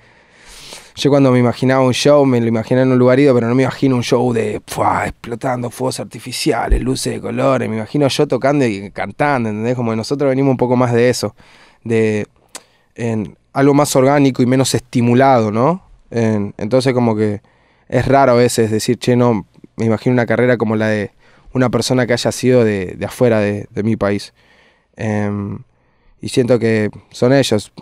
Yo cuando me imaginaba un show, me lo imaginaba en un lugar pero no me imagino un show de explotando fuegos artificiales, luces de colores. Me imagino yo tocando y cantando, ¿entendés? Como que nosotros venimos un poco más de eso de en algo más orgánico y menos estimulado, ¿no? entonces como que es raro a veces decir, che, no, me imagino una carrera como la de una persona que haya sido de, afuera de, mi país. Em, y siento que son ellos,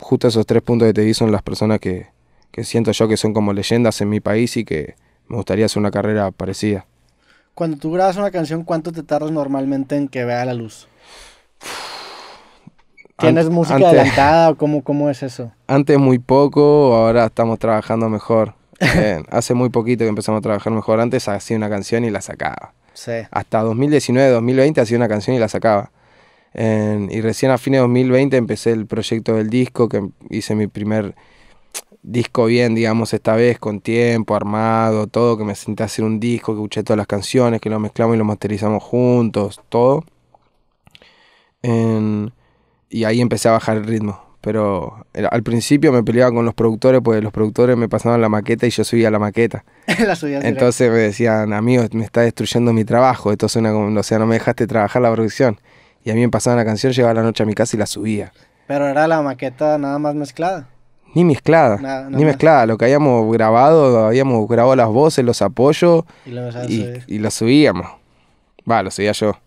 justo esos tres puntos que te di son las personas que, que siento yo que son como leyendas en mi país y que me gustaría hacer una carrera parecida. Cuando tú grabas una canción, ¿cuánto te tardas normalmente en que vea la luz? ¿Tienes música adelantada o cómo, es eso? Antes muy poco, ahora estamos trabajando mejor. Eh, hace muy poquito que empezamos a trabajar mejor. Antes hacía una canción y la sacaba. Sí. Hasta 2019, 2020 hacía una canción y la sacaba. y recién a fines de 2020 empecé el proyecto del disco, que hice mi primer disco bien, digamos, esta vez, con tiempo, armado, todo, que me senté a hacer un disco, que escuché todas las canciones, que lo mezclamos y lo masterizamos juntos, todo. En, y ahí empecé a bajar el ritmo. Pero al principio me peleaba con los productores, porque los productores me pasaban la maqueta y yo subía la maqueta. Entonces me decían, amigo, me está destruyendo mi trabajo, esto suena como, o sea, no me dejaste trabajar la producción. Y a mí me pasaban la canción, llegaba la noche a mi casa y la subía. Pero era la maqueta nada más mezclada. Ni mezclada, ni mezclada. Lo que habíamos grabado, habíamos grabado las voces, los apoyos y, lo, y lo subíamos. Va, lo subía yo.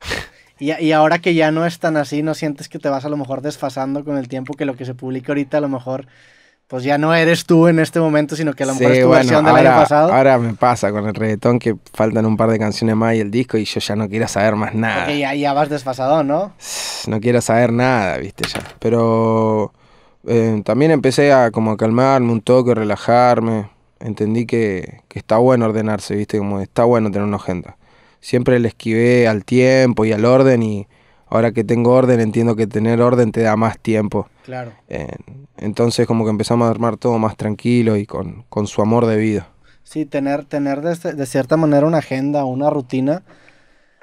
Y, ahora que ya no es tan así, ¿no sientes que te vas a lo mejor desfasando con el tiempo que lo que se publica ahorita a lo mejor, pues ya no eres tú en este momento, sino que a lo mejor es tu versión del año pasado? Ahora me pasa con el reggaetón que faltan un par de canciones más y el disco y yo ya no quiero saber más nada. Porque ya, vas desfasado, ¿no? No quiero saber nada, viste ya. Pero eh, también empecé a como calmarme un toque, relajarme. Entendí que, que está bueno ordenarse, viste, como está bueno tener una agenda siempre le esquivé al tiempo y al orden y ahora que tengo orden entiendo que tener orden te da más tiempo. Claro. entonces como que empezamos a armar todo más tranquilo y con, su amor de vida. Sí, tener, tener este, de, cierta manera una agenda, una rutina,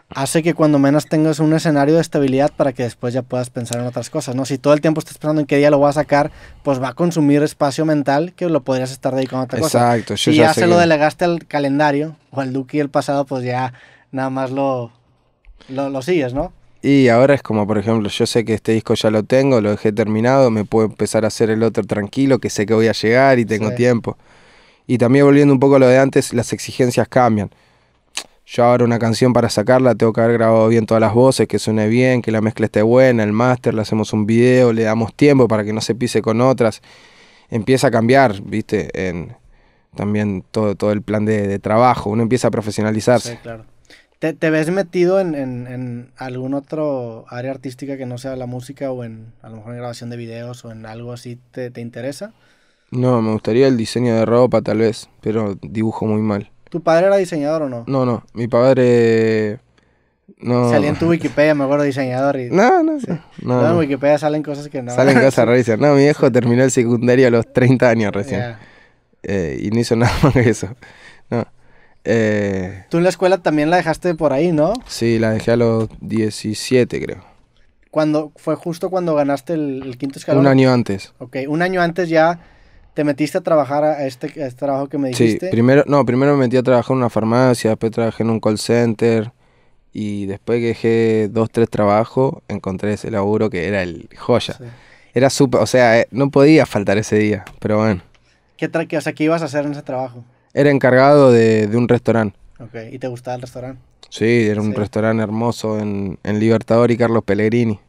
hace que cuando menos tengas un escenario de estabilidad para que después ya puedas pensar en otras cosas, ¿no? Si todo el tiempo estás pensando en qué día lo voy a sacar, pues va a consumir espacio mental que lo podrías estar dedicando a otra Exacto, cosa. Exacto. ya, se lo delegaste al calendario o al y el pasado, pues ya nada más lo, lo, sigues, ¿no? Y ahora es como, por ejemplo, yo sé que este disco ya lo tengo, lo dejé terminado, me puedo empezar a hacer el otro tranquilo, que sé que voy a llegar y tengo tiempo. Y también volviendo un poco a lo de antes, las exigencias cambian. Yo ahora una canción para sacarla tengo que haber grabado bien todas las voces, que suene bien, que la mezcla esté buena, el máster, le hacemos un video, le damos tiempo para que no se pise con otras. Empieza a cambiar, viste, en también todo, todo el plan de, de trabajo. Uno empieza a profesionalizarse. Sí, claro. ¿Te, ves metido en, algún otro área artística que no sea la música o en a lo mejor en grabación de videos o en algo así? ¿Te, interesa? No, me gustaría el diseño de ropa tal vez, pero dibujo muy mal. ¿Tu padre era diseñador o no? No, no, mi padre... No. Salí en tu Wikipedia, me acuerdo, diseñador. Y... No, no, no, en Wikipedia salen cosas que no. Salen cosas rarísimas. No, mi hijo terminó el secundario a los 30 años recién. Eh, y no hizo nada más que eso. Eh, Tú en la escuela también la dejaste por ahí, ¿no? Sí, la dejé a los 17, creo. Cuando, ¿Fue justo cuando ganaste el, quinto escalón? Un año antes. Ok, un año antes ya te metiste a trabajar a este, este trabajo que me dijiste. Sí, primero, no, primero me metí a trabajar en una farmacia, después trabajé en un call center y después que dejé dos, tres trabajos, encontré ese laburo que era el joya. Era súper, o sea, eh, no podía faltar ese día, pero bueno. ¿Qué traqueas o sea, ¿qué ibas a hacer en ese trabajo? era encargado de, de un restaurante. Okay. ¿y te gustaba el restaurante? Sí, era un restaurante hermoso en, en Libertador y Carlos Pellegrini.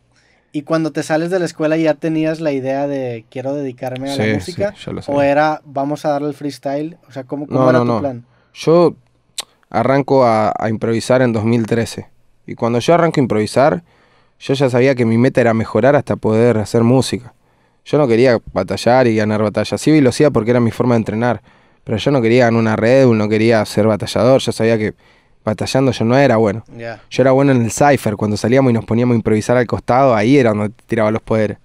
¿Y cuando te sales de la escuela ya tenías la idea de quiero dedicarme a la música? Sí, lo ¿O era vamos a darle el freestyle? O sea, ¿cómo, era tu plan? Yo arranco a, a, improvisar en 2013. Y cuando yo arranco a improvisar, yo ya sabía que mi meta era mejorar hasta poder hacer música. Yo no quería batallar y ganar batallas. Sí, y lo hacía porque era mi forma de entrenar. Pero yo no quería en una Red Bull, no quería ser batallador, yo sabía que batallando yo no era bueno. Yo era bueno en el cipher, cuando salíamos y nos poníamos a improvisar al costado, ahí era donde tiraba los poderes.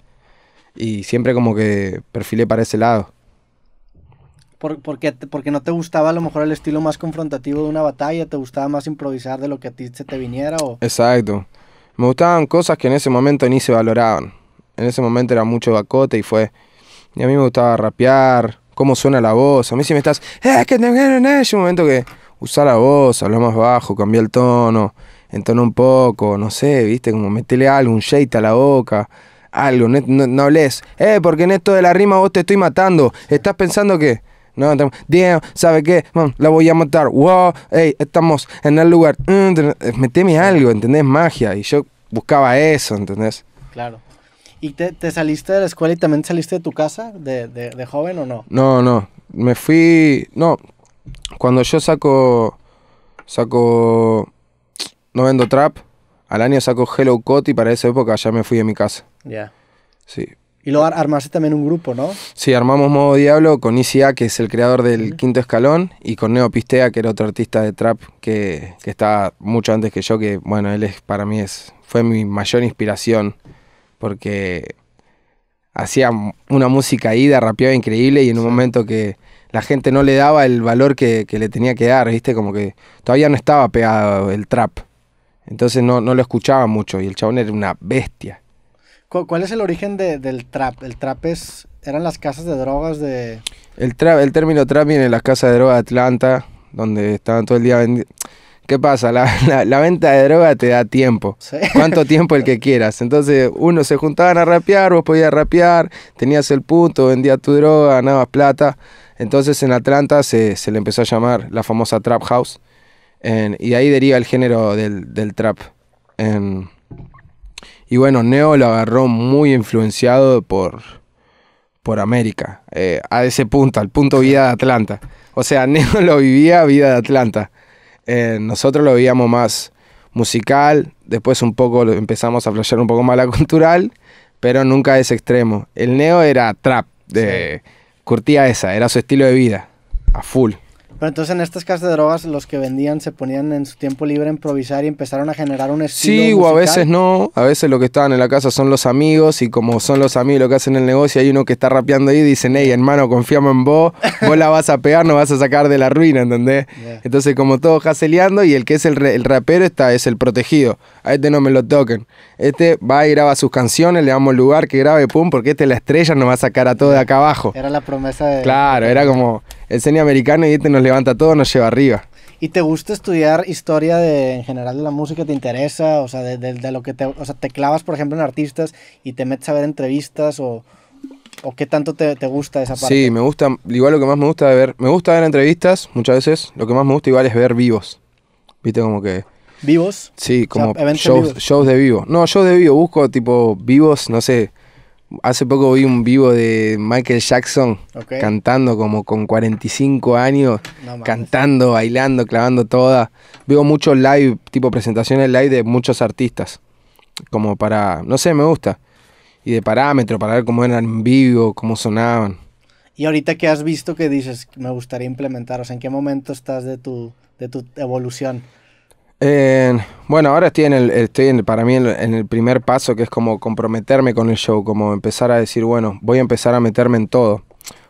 Y siempre como que perfilé para ese lado. Por, porque, porque no te gustaba a lo mejor el estilo más confrontativo de una batalla, te gustaba más improvisar de lo que a ti se te viniera o... Exacto. Me gustaban cosas que en ese momento ni se valoraban. En ese momento era mucho bacote y fue... Y a mí me gustaba rapear, cómo suena la voz. A mí si me estás, eh, que en eh", un momento que usar la voz, habla más bajo, cambia el tono, entona un poco, no sé, viste, como metele algo, un shade a la boca, algo, no, no, hables, eh, porque en esto de la rima vos te estoy matando, estás pensando que... No, dios ¿sabe qué? la voy a matar. Wow, hey, estamos en el lugar. Mm, meteme algo, ¿entendés? Magia. Y yo buscaba eso, ¿entendés? Claro. ¿Y te, saliste de la escuela y también saliste de tu casa de, joven o no? No, no. Me fui. No. Cuando yo saco. Saco. No vendo trap. Al año saco Hello Cut y para esa época ya me fui de mi casa. Ya. Sí. Y luego armaste también un grupo, ¿no? Sí, armamos Modo Diablo con Easy que es el creador del Quinto Escalón, y con Neo Pistea, que era otro artista de trap que, que está mucho antes que yo, que bueno, él es para mí es fue mi mayor inspiración porque hacía una música ida de increíble y en un momento que la gente no le daba el valor que, le tenía que dar, ¿viste? Como que todavía no estaba pegado el trap. Entonces no, no lo escuchaba mucho y el chabón era una bestia. ¿Cuál es el origen del trap? ¿El trap es, eran las casas de drogas de...? El, el término trap viene de las casas de drogas de Atlanta, donde estaban todo el día vendiendo... ¿Qué pasa? La, venta de droga te da tiempo. ¿Cuánto tiempo el que quieras? Entonces, uno se juntaban a rapear, vos podías rapear, tenías el punto, vendías tu droga, ganabas plata. Entonces, en Atlanta se, le empezó a llamar la famosa Trap House. y ahí deriva el género del, trap. y bueno, Neo lo agarró muy influenciado por, por América. Eh, a ese punto, al punto vida de Atlanta. O sea, Neo lo vivía vida de Atlanta. Eh, nosotros lo veíamos más musical, después un poco empezamos a flashear un poco más la cultural, pero nunca ese extremo. El neo era trap, de, curtía esa, era su estilo de vida, a full. Pero entonces en estas casas de drogas los que vendían se ponían en su tiempo libre a improvisar y empezaron a generar un estilo. Sí, o a veces no, a veces lo que estaban en la casa son los amigos y como son los amigos lo que hacen el negocio, hay uno que está rapeando ahí y dicen, hey hermano, confiamos en vos, vos la vas a pegar, nos vas a sacar de la ruina, ¿entendés? Entonces como todos jaceleando y el que es el, rapero está, es el protegido, a este no me lo toquen. Este va y graba sus canciones, le damos lugar que grabe, pum, porque este la estrella, nos va a sacar a todo de acá abajo. Era la promesa de... Claro, era como el cine americano y te este nos levanta todo, nos lleva arriba. ¿Y te gusta estudiar historia de, en general de la música? ¿Te interesa? O sea, de, lo que te, o sea, te clavas, por ejemplo, en artistas y te metes a ver entrevistas o, o qué tanto te, te, gusta esa parte. Sí, me gusta, igual lo que más me gusta de ver, me gusta ver entrevistas muchas veces, lo que más me gusta igual es ver vivos. Viste como que... ¿Vivos? Sí, como shows, shows de vivo. No, shows de vivo, busco tipo vivos, no sé, hace poco vi un vivo de Michael Jackson cantando como con 45 años, cantando, bailando, clavando toda. Veo muchos live, tipo presentaciones live de muchos artistas. Como para, no sé, me gusta. Y de parámetro, para ver cómo eran en vivo, cómo sonaban. Y ahorita que has visto que dices, me gustaría implementar, o sea, ¿en qué momento estás de tu, de tu evolución? Eh, bueno, ahora estoy, en el, estoy para mí en, el primer paso que es como comprometerme con el show, como empezar a decir, bueno, voy a empezar a meterme en todo.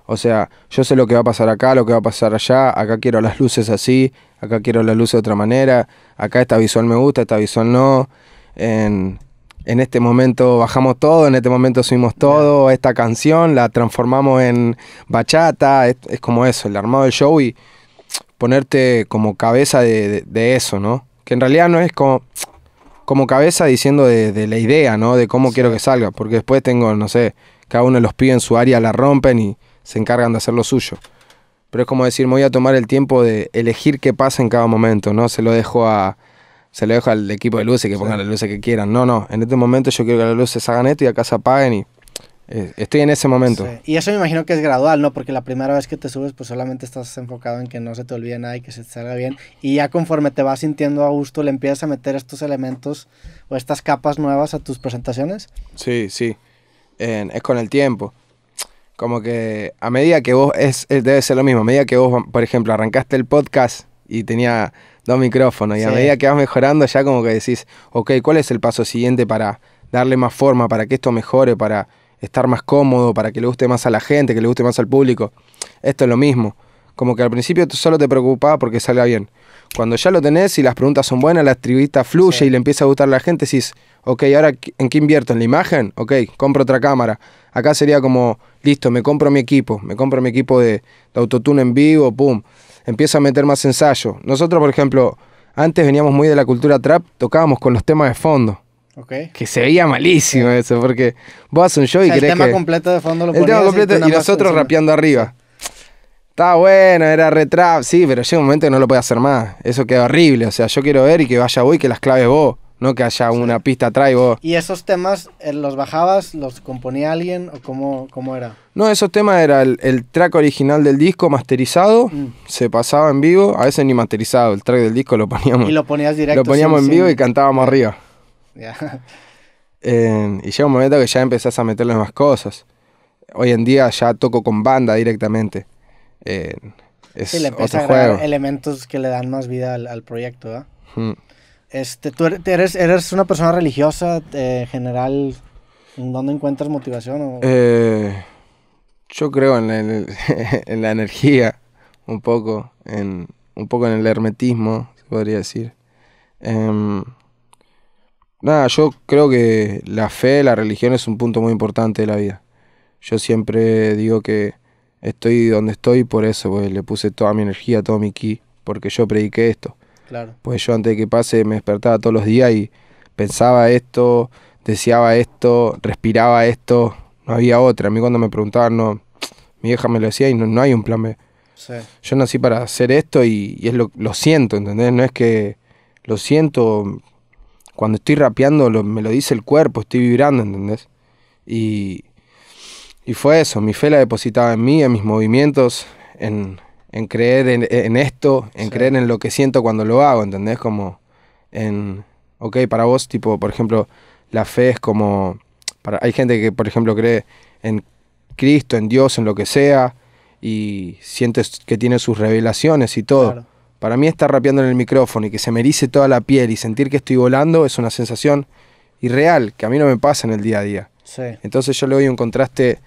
O sea, yo sé lo que va a pasar acá, lo que va a pasar allá, acá quiero las luces así, acá quiero las luces de otra manera, acá esta visual me gusta, esta visual no. En, este momento bajamos todo, en este momento subimos todo, esta canción la transformamos en bachata, es, como eso, el armado del show y ponerte como cabeza de eso, ¿no? que en realidad no es como, como cabeza diciendo de, la idea, ¿no? De cómo quiero que salga, porque después tengo, no sé, cada uno de los pibes en su área la rompen y se encargan de hacer lo suyo. Pero es como decir, me voy a tomar el tiempo de elegir qué pasa en cada momento, ¿no? Se lo dejo a se lo dejo al equipo de luces que pongan las luces que quieran. No, no, en este momento yo quiero que las luces hagan esto y acá se apaguen y eh, estoy en ese momento. Y eso me imagino que es gradual, ¿no? Porque la primera vez que te subes, pues solamente estás enfocado en que no se te olvide nada y que se te salga bien. Y ya conforme te vas sintiendo a gusto, le empiezas a meter estos elementos o estas capas nuevas a tus presentaciones. Sí, sí. es con el tiempo. Como que a medida que vos, es, debe ser lo mismo, a medida que vos, por ejemplo, arrancaste el podcast y tenía dos micrófonos y a medida que vas mejorando ya como que decís, ok, ¿cuál es el paso siguiente para darle más forma, para que esto mejore, para estar más cómodo, para que le guste más a la gente, que le guste más al público. Esto es lo mismo. Como que al principio solo te preocupaba porque salga bien. Cuando ya lo tenés y las preguntas son buenas, la entrevista fluye y le empieza a gustar a la gente, decís, ok, ahora ¿en qué invierto? ¿En la imagen? Ok, compro otra cámara. Acá sería como, listo, me compro mi equipo, me compro mi equipo de, de autotune en vivo, pum. Empiezo a meter más ensayo. Nosotros, por ejemplo, antes veníamos muy de la cultura trap, tocábamos con los temas de fondo. Que se veía malísimo eso, porque vos haces un show y El tema completo de fondo lo El tema completo y, nosotros rapeando arriba. estaba bueno, era retrap, sí, pero llega un momento que no lo puede hacer más. Eso queda horrible. O sea, yo quiero ver y que vaya vos y que las claves vos, no que haya una pista atrás y vos. ¿Y esos temas eh, los bajabas, los componía alguien o cómo, cómo era? No, esos temas era el, track original del disco masterizado, mm. se pasaba en vivo, a veces ni masterizado, el track del disco lo poníamos. Y lo ponías directo. Lo poníamos en vivo y cantábamos arriba. Em, y llega un momento que ya empezás a meterle más cosas. Hoy en día ya toco con banda directamente. Em, es le otro a juego. elementos que le dan más vida al, proyecto. Este, ¿Tú er-, eres, eres una persona religiosa eh, en general? ¿Dónde encuentras motivación? Eh, yo creo en la, energía, un poco, en, un poco en el hermetismo, se podría decir. Em, Nada, yo creo que la fe, la religión es un punto muy importante de la vida. Yo siempre digo que estoy donde estoy por eso, porque le puse toda mi energía, todo mi ki, porque yo prediqué esto. Claro. Pues yo antes de que pase me despertaba todos los días y pensaba esto, deseaba esto, respiraba esto, no había otra. A mí cuando me preguntaban, no, mi hija me lo decía y no, no hay un plan B. Yo nací para hacer esto y, es lo, lo siento, ¿entendés? No es que lo siento, cuando estoy rapeando me lo dice el cuerpo, estoy vibrando, ¿entendés? Y, y fue eso, mi fe la depositaba en mí, en mis movimientos, en, en creer en, esto, en creer en lo que siento cuando lo hago, ¿entendés? Como en, ok, para vos, tipo, por ejemplo, la fe es como, para, hay gente que, por ejemplo, cree en Cristo, en Dios, en lo que sea, y sientes que tiene sus revelaciones y todo. Para mí estar rapeando en el micrófono y que se me erice toda la piel y sentir que estoy volando es una sensación irreal, que a mí no me pasa en el día a día. Entonces yo le doy un contraste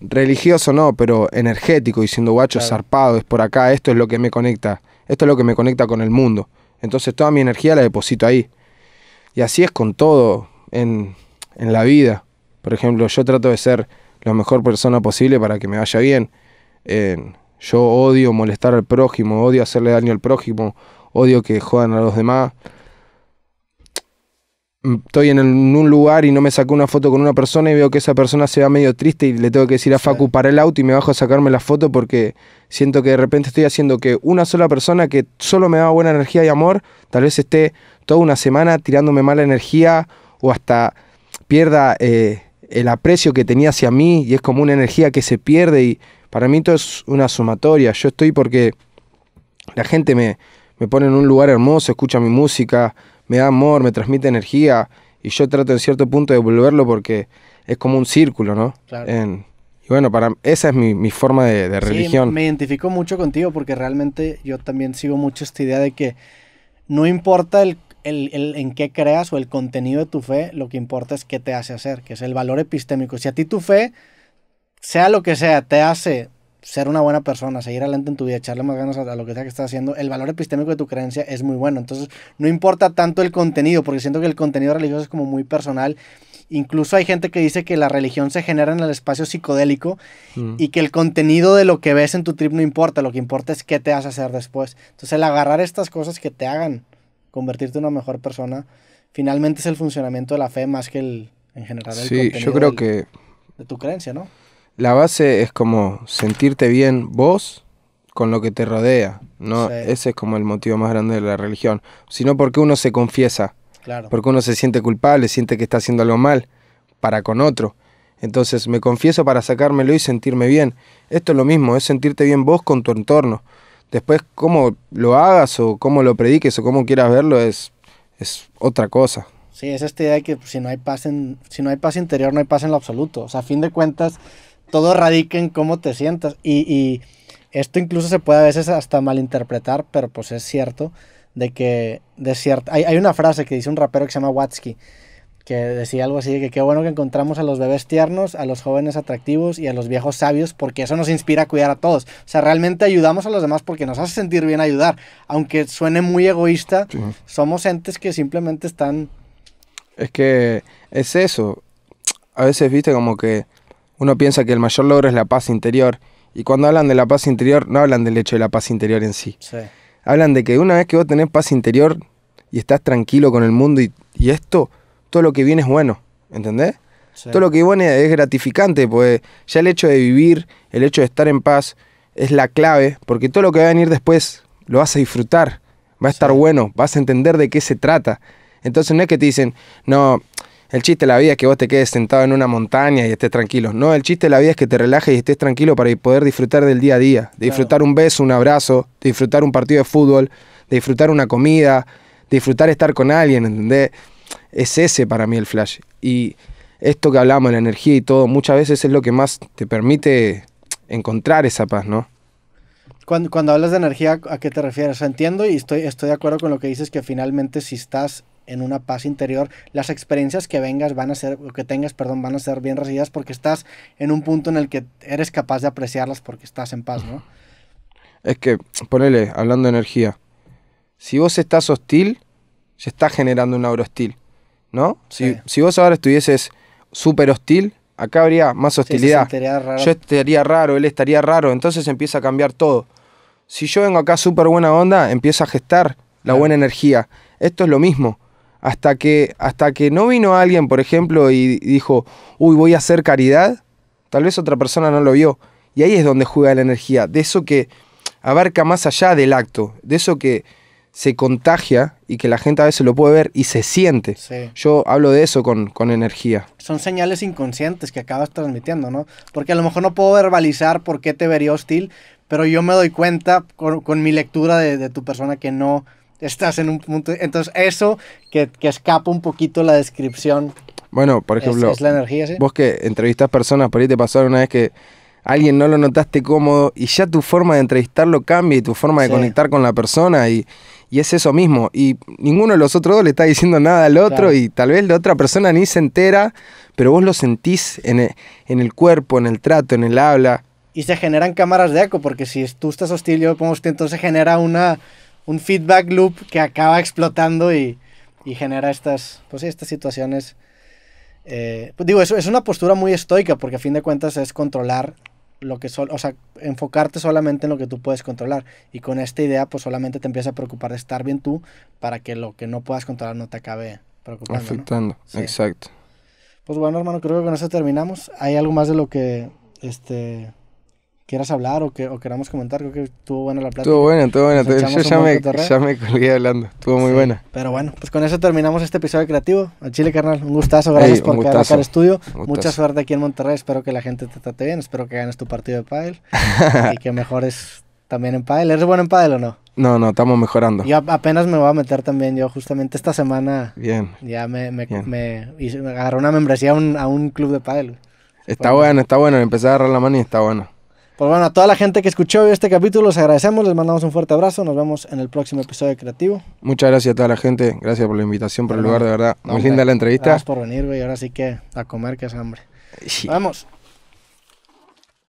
religioso, no, pero energético, diciendo guacho, zarpado, es por acá, esto es lo que me conecta, esto es lo que me conecta con el mundo. Entonces toda mi energía la deposito ahí. Y así es con todo en, en la vida. Por ejemplo, yo trato de ser la mejor persona posible para que me vaya bien. En, yo odio molestar al prójimo, odio hacerle daño al prójimo, odio que jodan a los demás. Mm, estoy en, un lugar y no me saco una foto con una persona y veo que esa persona se ve medio triste y le tengo que decir a Facu para el auto y me bajo a sacarme la foto porque siento que de repente estoy haciendo que una sola persona que solo me da buena energía y amor, tal vez esté toda una semana tirándome mala energía o hasta pierda eh, el aprecio que tenía hacia mí y es como una energía que se pierde y, para mí todo es una sumatoria. Yo estoy porque la gente me, me pone en un lugar hermoso, escucha mi música, me da amor, me transmite energía y yo trato en cierto punto de devolverlo porque es como un círculo, ¿no? Claro. y bueno, para, esa es mi, forma de, religión. Me identifico mucho contigo porque realmente yo también sigo mucho esta idea de que no importa el, en qué creas o el contenido de tu fe, lo que importa es qué te hace hacer, que es el valor epistémico. Si a ti tu fe sea lo que sea, te hace ser una buena persona, seguir adelante en tu vida, echarle más ganas a, lo que sea que estás haciendo, el valor epistémico de tu creencia es muy bueno. Entonces, no importa tanto el contenido, porque siento que el contenido religioso es como muy personal. Incluso hay gente que dice que la religión se genera en el espacio psicodélico mm. y que el contenido de lo que ves en tu trip no importa, lo que importa es qué te vas a hacer después. Entonces, el agarrar estas cosas que te hagan convertirte en una mejor persona, finalmente es el funcionamiento de la fe más que el, en general, el sí, yo creo que... de tu creencia, ¿no? la base es como sentirte bien vos con lo que te rodea, ¿no? Ese es como el motivo más grande de la religión, sino porque uno se confiesa, porque uno se siente culpable, siente que está haciendo algo mal para con otro. Entonces me confieso para sacármelo y sentirme bien. Esto es lo mismo, es sentirte bien vos con tu entorno. Después, cómo lo hagas o cómo lo prediques o cómo quieras verlo es, es otra cosa. Sí, es esta idea de que si no, hay paz en, si no hay paz interior, no hay paz en lo absoluto. O sea, a fin de cuentas, todo radica en cómo te sientas. Y, esto incluso se puede a veces hasta malinterpretar, pero pues es cierto de que de hay, una frase que dice un rapero que se llama Watsky, que decía algo así, de que qué bueno que encontramos a los bebés tiernos, a los jóvenes atractivos y a los viejos sabios, porque eso nos inspira a cuidar a todos. O sea, realmente ayudamos a los demás porque nos hace sentir bien ayudar. Aunque suene muy egoísta, somos entes que simplemente están... Es que es eso. A veces, viste, como que uno piensa que el mayor logro es la paz interior, y cuando hablan de la paz interior, no hablan del hecho de la paz interior en sí. Hablan de que una vez que vos tenés paz interior y estás tranquilo con el mundo y, esto, todo lo que viene es bueno, ¿entendés? Todo lo que viene es gratificante, pues ya el hecho de vivir, el hecho de estar en paz, es la clave, porque todo lo que va a venir después lo vas a disfrutar, va a estar bueno, vas a entender de qué se trata. Entonces no es que te dicen, no, el chiste de la vida es que vos te quedes sentado en una montaña y estés tranquilo. No, el chiste de la vida es que te relajes y estés tranquilo para poder disfrutar del día a día. disfrutar un beso, un abrazo, disfrutar un partido de fútbol, disfrutar una comida, disfrutar estar con alguien, ¿entendés? Es ese para mí el flash. Y esto que hablamos, la energía y todo, muchas veces es lo que más te permite encontrar esa paz, ¿no? Cuando, hablas de energía, ¿a qué te refieres? entiendo y estoy, estoy de acuerdo con lo que dices, que finalmente si estás en una paz interior, las experiencias que vengas van a ser, que tengas, perdón, van a ser bien recibidas porque estás en un punto en el que eres capaz de apreciarlas porque estás en paz, ¿no? Es que, ponele, hablando de energía, si vos estás hostil, se está generando una aura hostil, ¿no? Si, vos ahora estuvieses súper hostil, acá habría más hostilidad. Yo estaría raro, él estaría raro, entonces empieza a cambiar todo. Si yo vengo acá súper buena onda, empieza a gestar la buena energía. Esto es lo mismo hasta que, hasta que no vino alguien, por ejemplo, y dijo, uy, voy a hacer caridad, tal vez otra persona no lo vio. Y ahí es donde juega la energía, de eso que abarca más allá del acto, de eso que se contagia y que la gente a veces lo puede ver y se siente. Yo hablo de eso con, con, energía. Son señales inconscientes que acabas transmitiendo, ¿no? Porque a lo mejor no puedo verbalizar por qué te vería hostil, pero yo me doy cuenta con, mi lectura de, de tu persona que no, estás en un punto... Entonces eso que, que escapa un poquito la descripción. Bueno, por ejemplo, es, la energía, vos que entrevistas personas, por ahí te pasó una vez que alguien no lo notaste cómodo y ya tu forma de entrevistarlo cambia y tu forma de conectar con la persona y, es eso mismo. Y ninguno de los otros dos le está diciendo nada al otro y tal vez la otra persona ni se entera, pero vos lo sentís en el, en el cuerpo, en el trato, en el habla. Y se generan cámaras de eco, porque si tú estás hostil, yo como usted, entonces genera una un feedback loop que acaba explotando y, genera estas, pues, estas situaciones. Eh, pues digo, es una postura muy estoica porque a fin de cuentas es controlar lo que solo, o sea, enfocarte solamente en lo que tú puedes controlar. Y con esta idea, pues solamente te empiezas a preocupar de estar bien tú para que lo que no puedas controlar no te acabe preocupando. Afectando, exacto. Pues bueno, hermano, creo que con eso terminamos. ¿Hay algo más de lo que este quieras hablar o, que, queramos comentar. Creo que estuvo buena la plática. Estuvo buena, estuvo buena. Yo ya me, ya me, colgué hablando. Estuvo muy buena. Pero bueno, pues con eso terminamos este episodio creativo. Chile, carnal, un gustazo. Gracias por quedar al estudio. Mucha suerte aquí en Monterrey. Espero que la gente te trate bien. Espero que ganes tu partido de pádel y que mejores también en pádel. ¿Eres bueno en pádel o no? No, no, estamos mejorando. Yo apenas me voy a meter también. Yo justamente esta semana. Bien. Ya me, me, agarré una membresía a un, club de pádel. Está bueno, está bueno. Empecé a agarrar la mano y está bueno. Pues bueno, a toda la gente que escuchó este capítulo, les agradecemos, les mandamos un fuerte abrazo, nos vemos en el próximo episodio de Creativo. Muchas gracias a toda la gente, gracias por la invitación, por el lugar, de verdad. Muy linda la entrevista. Gracias por venir, güey, ahora sí que a comer, que es hambre. Vamos.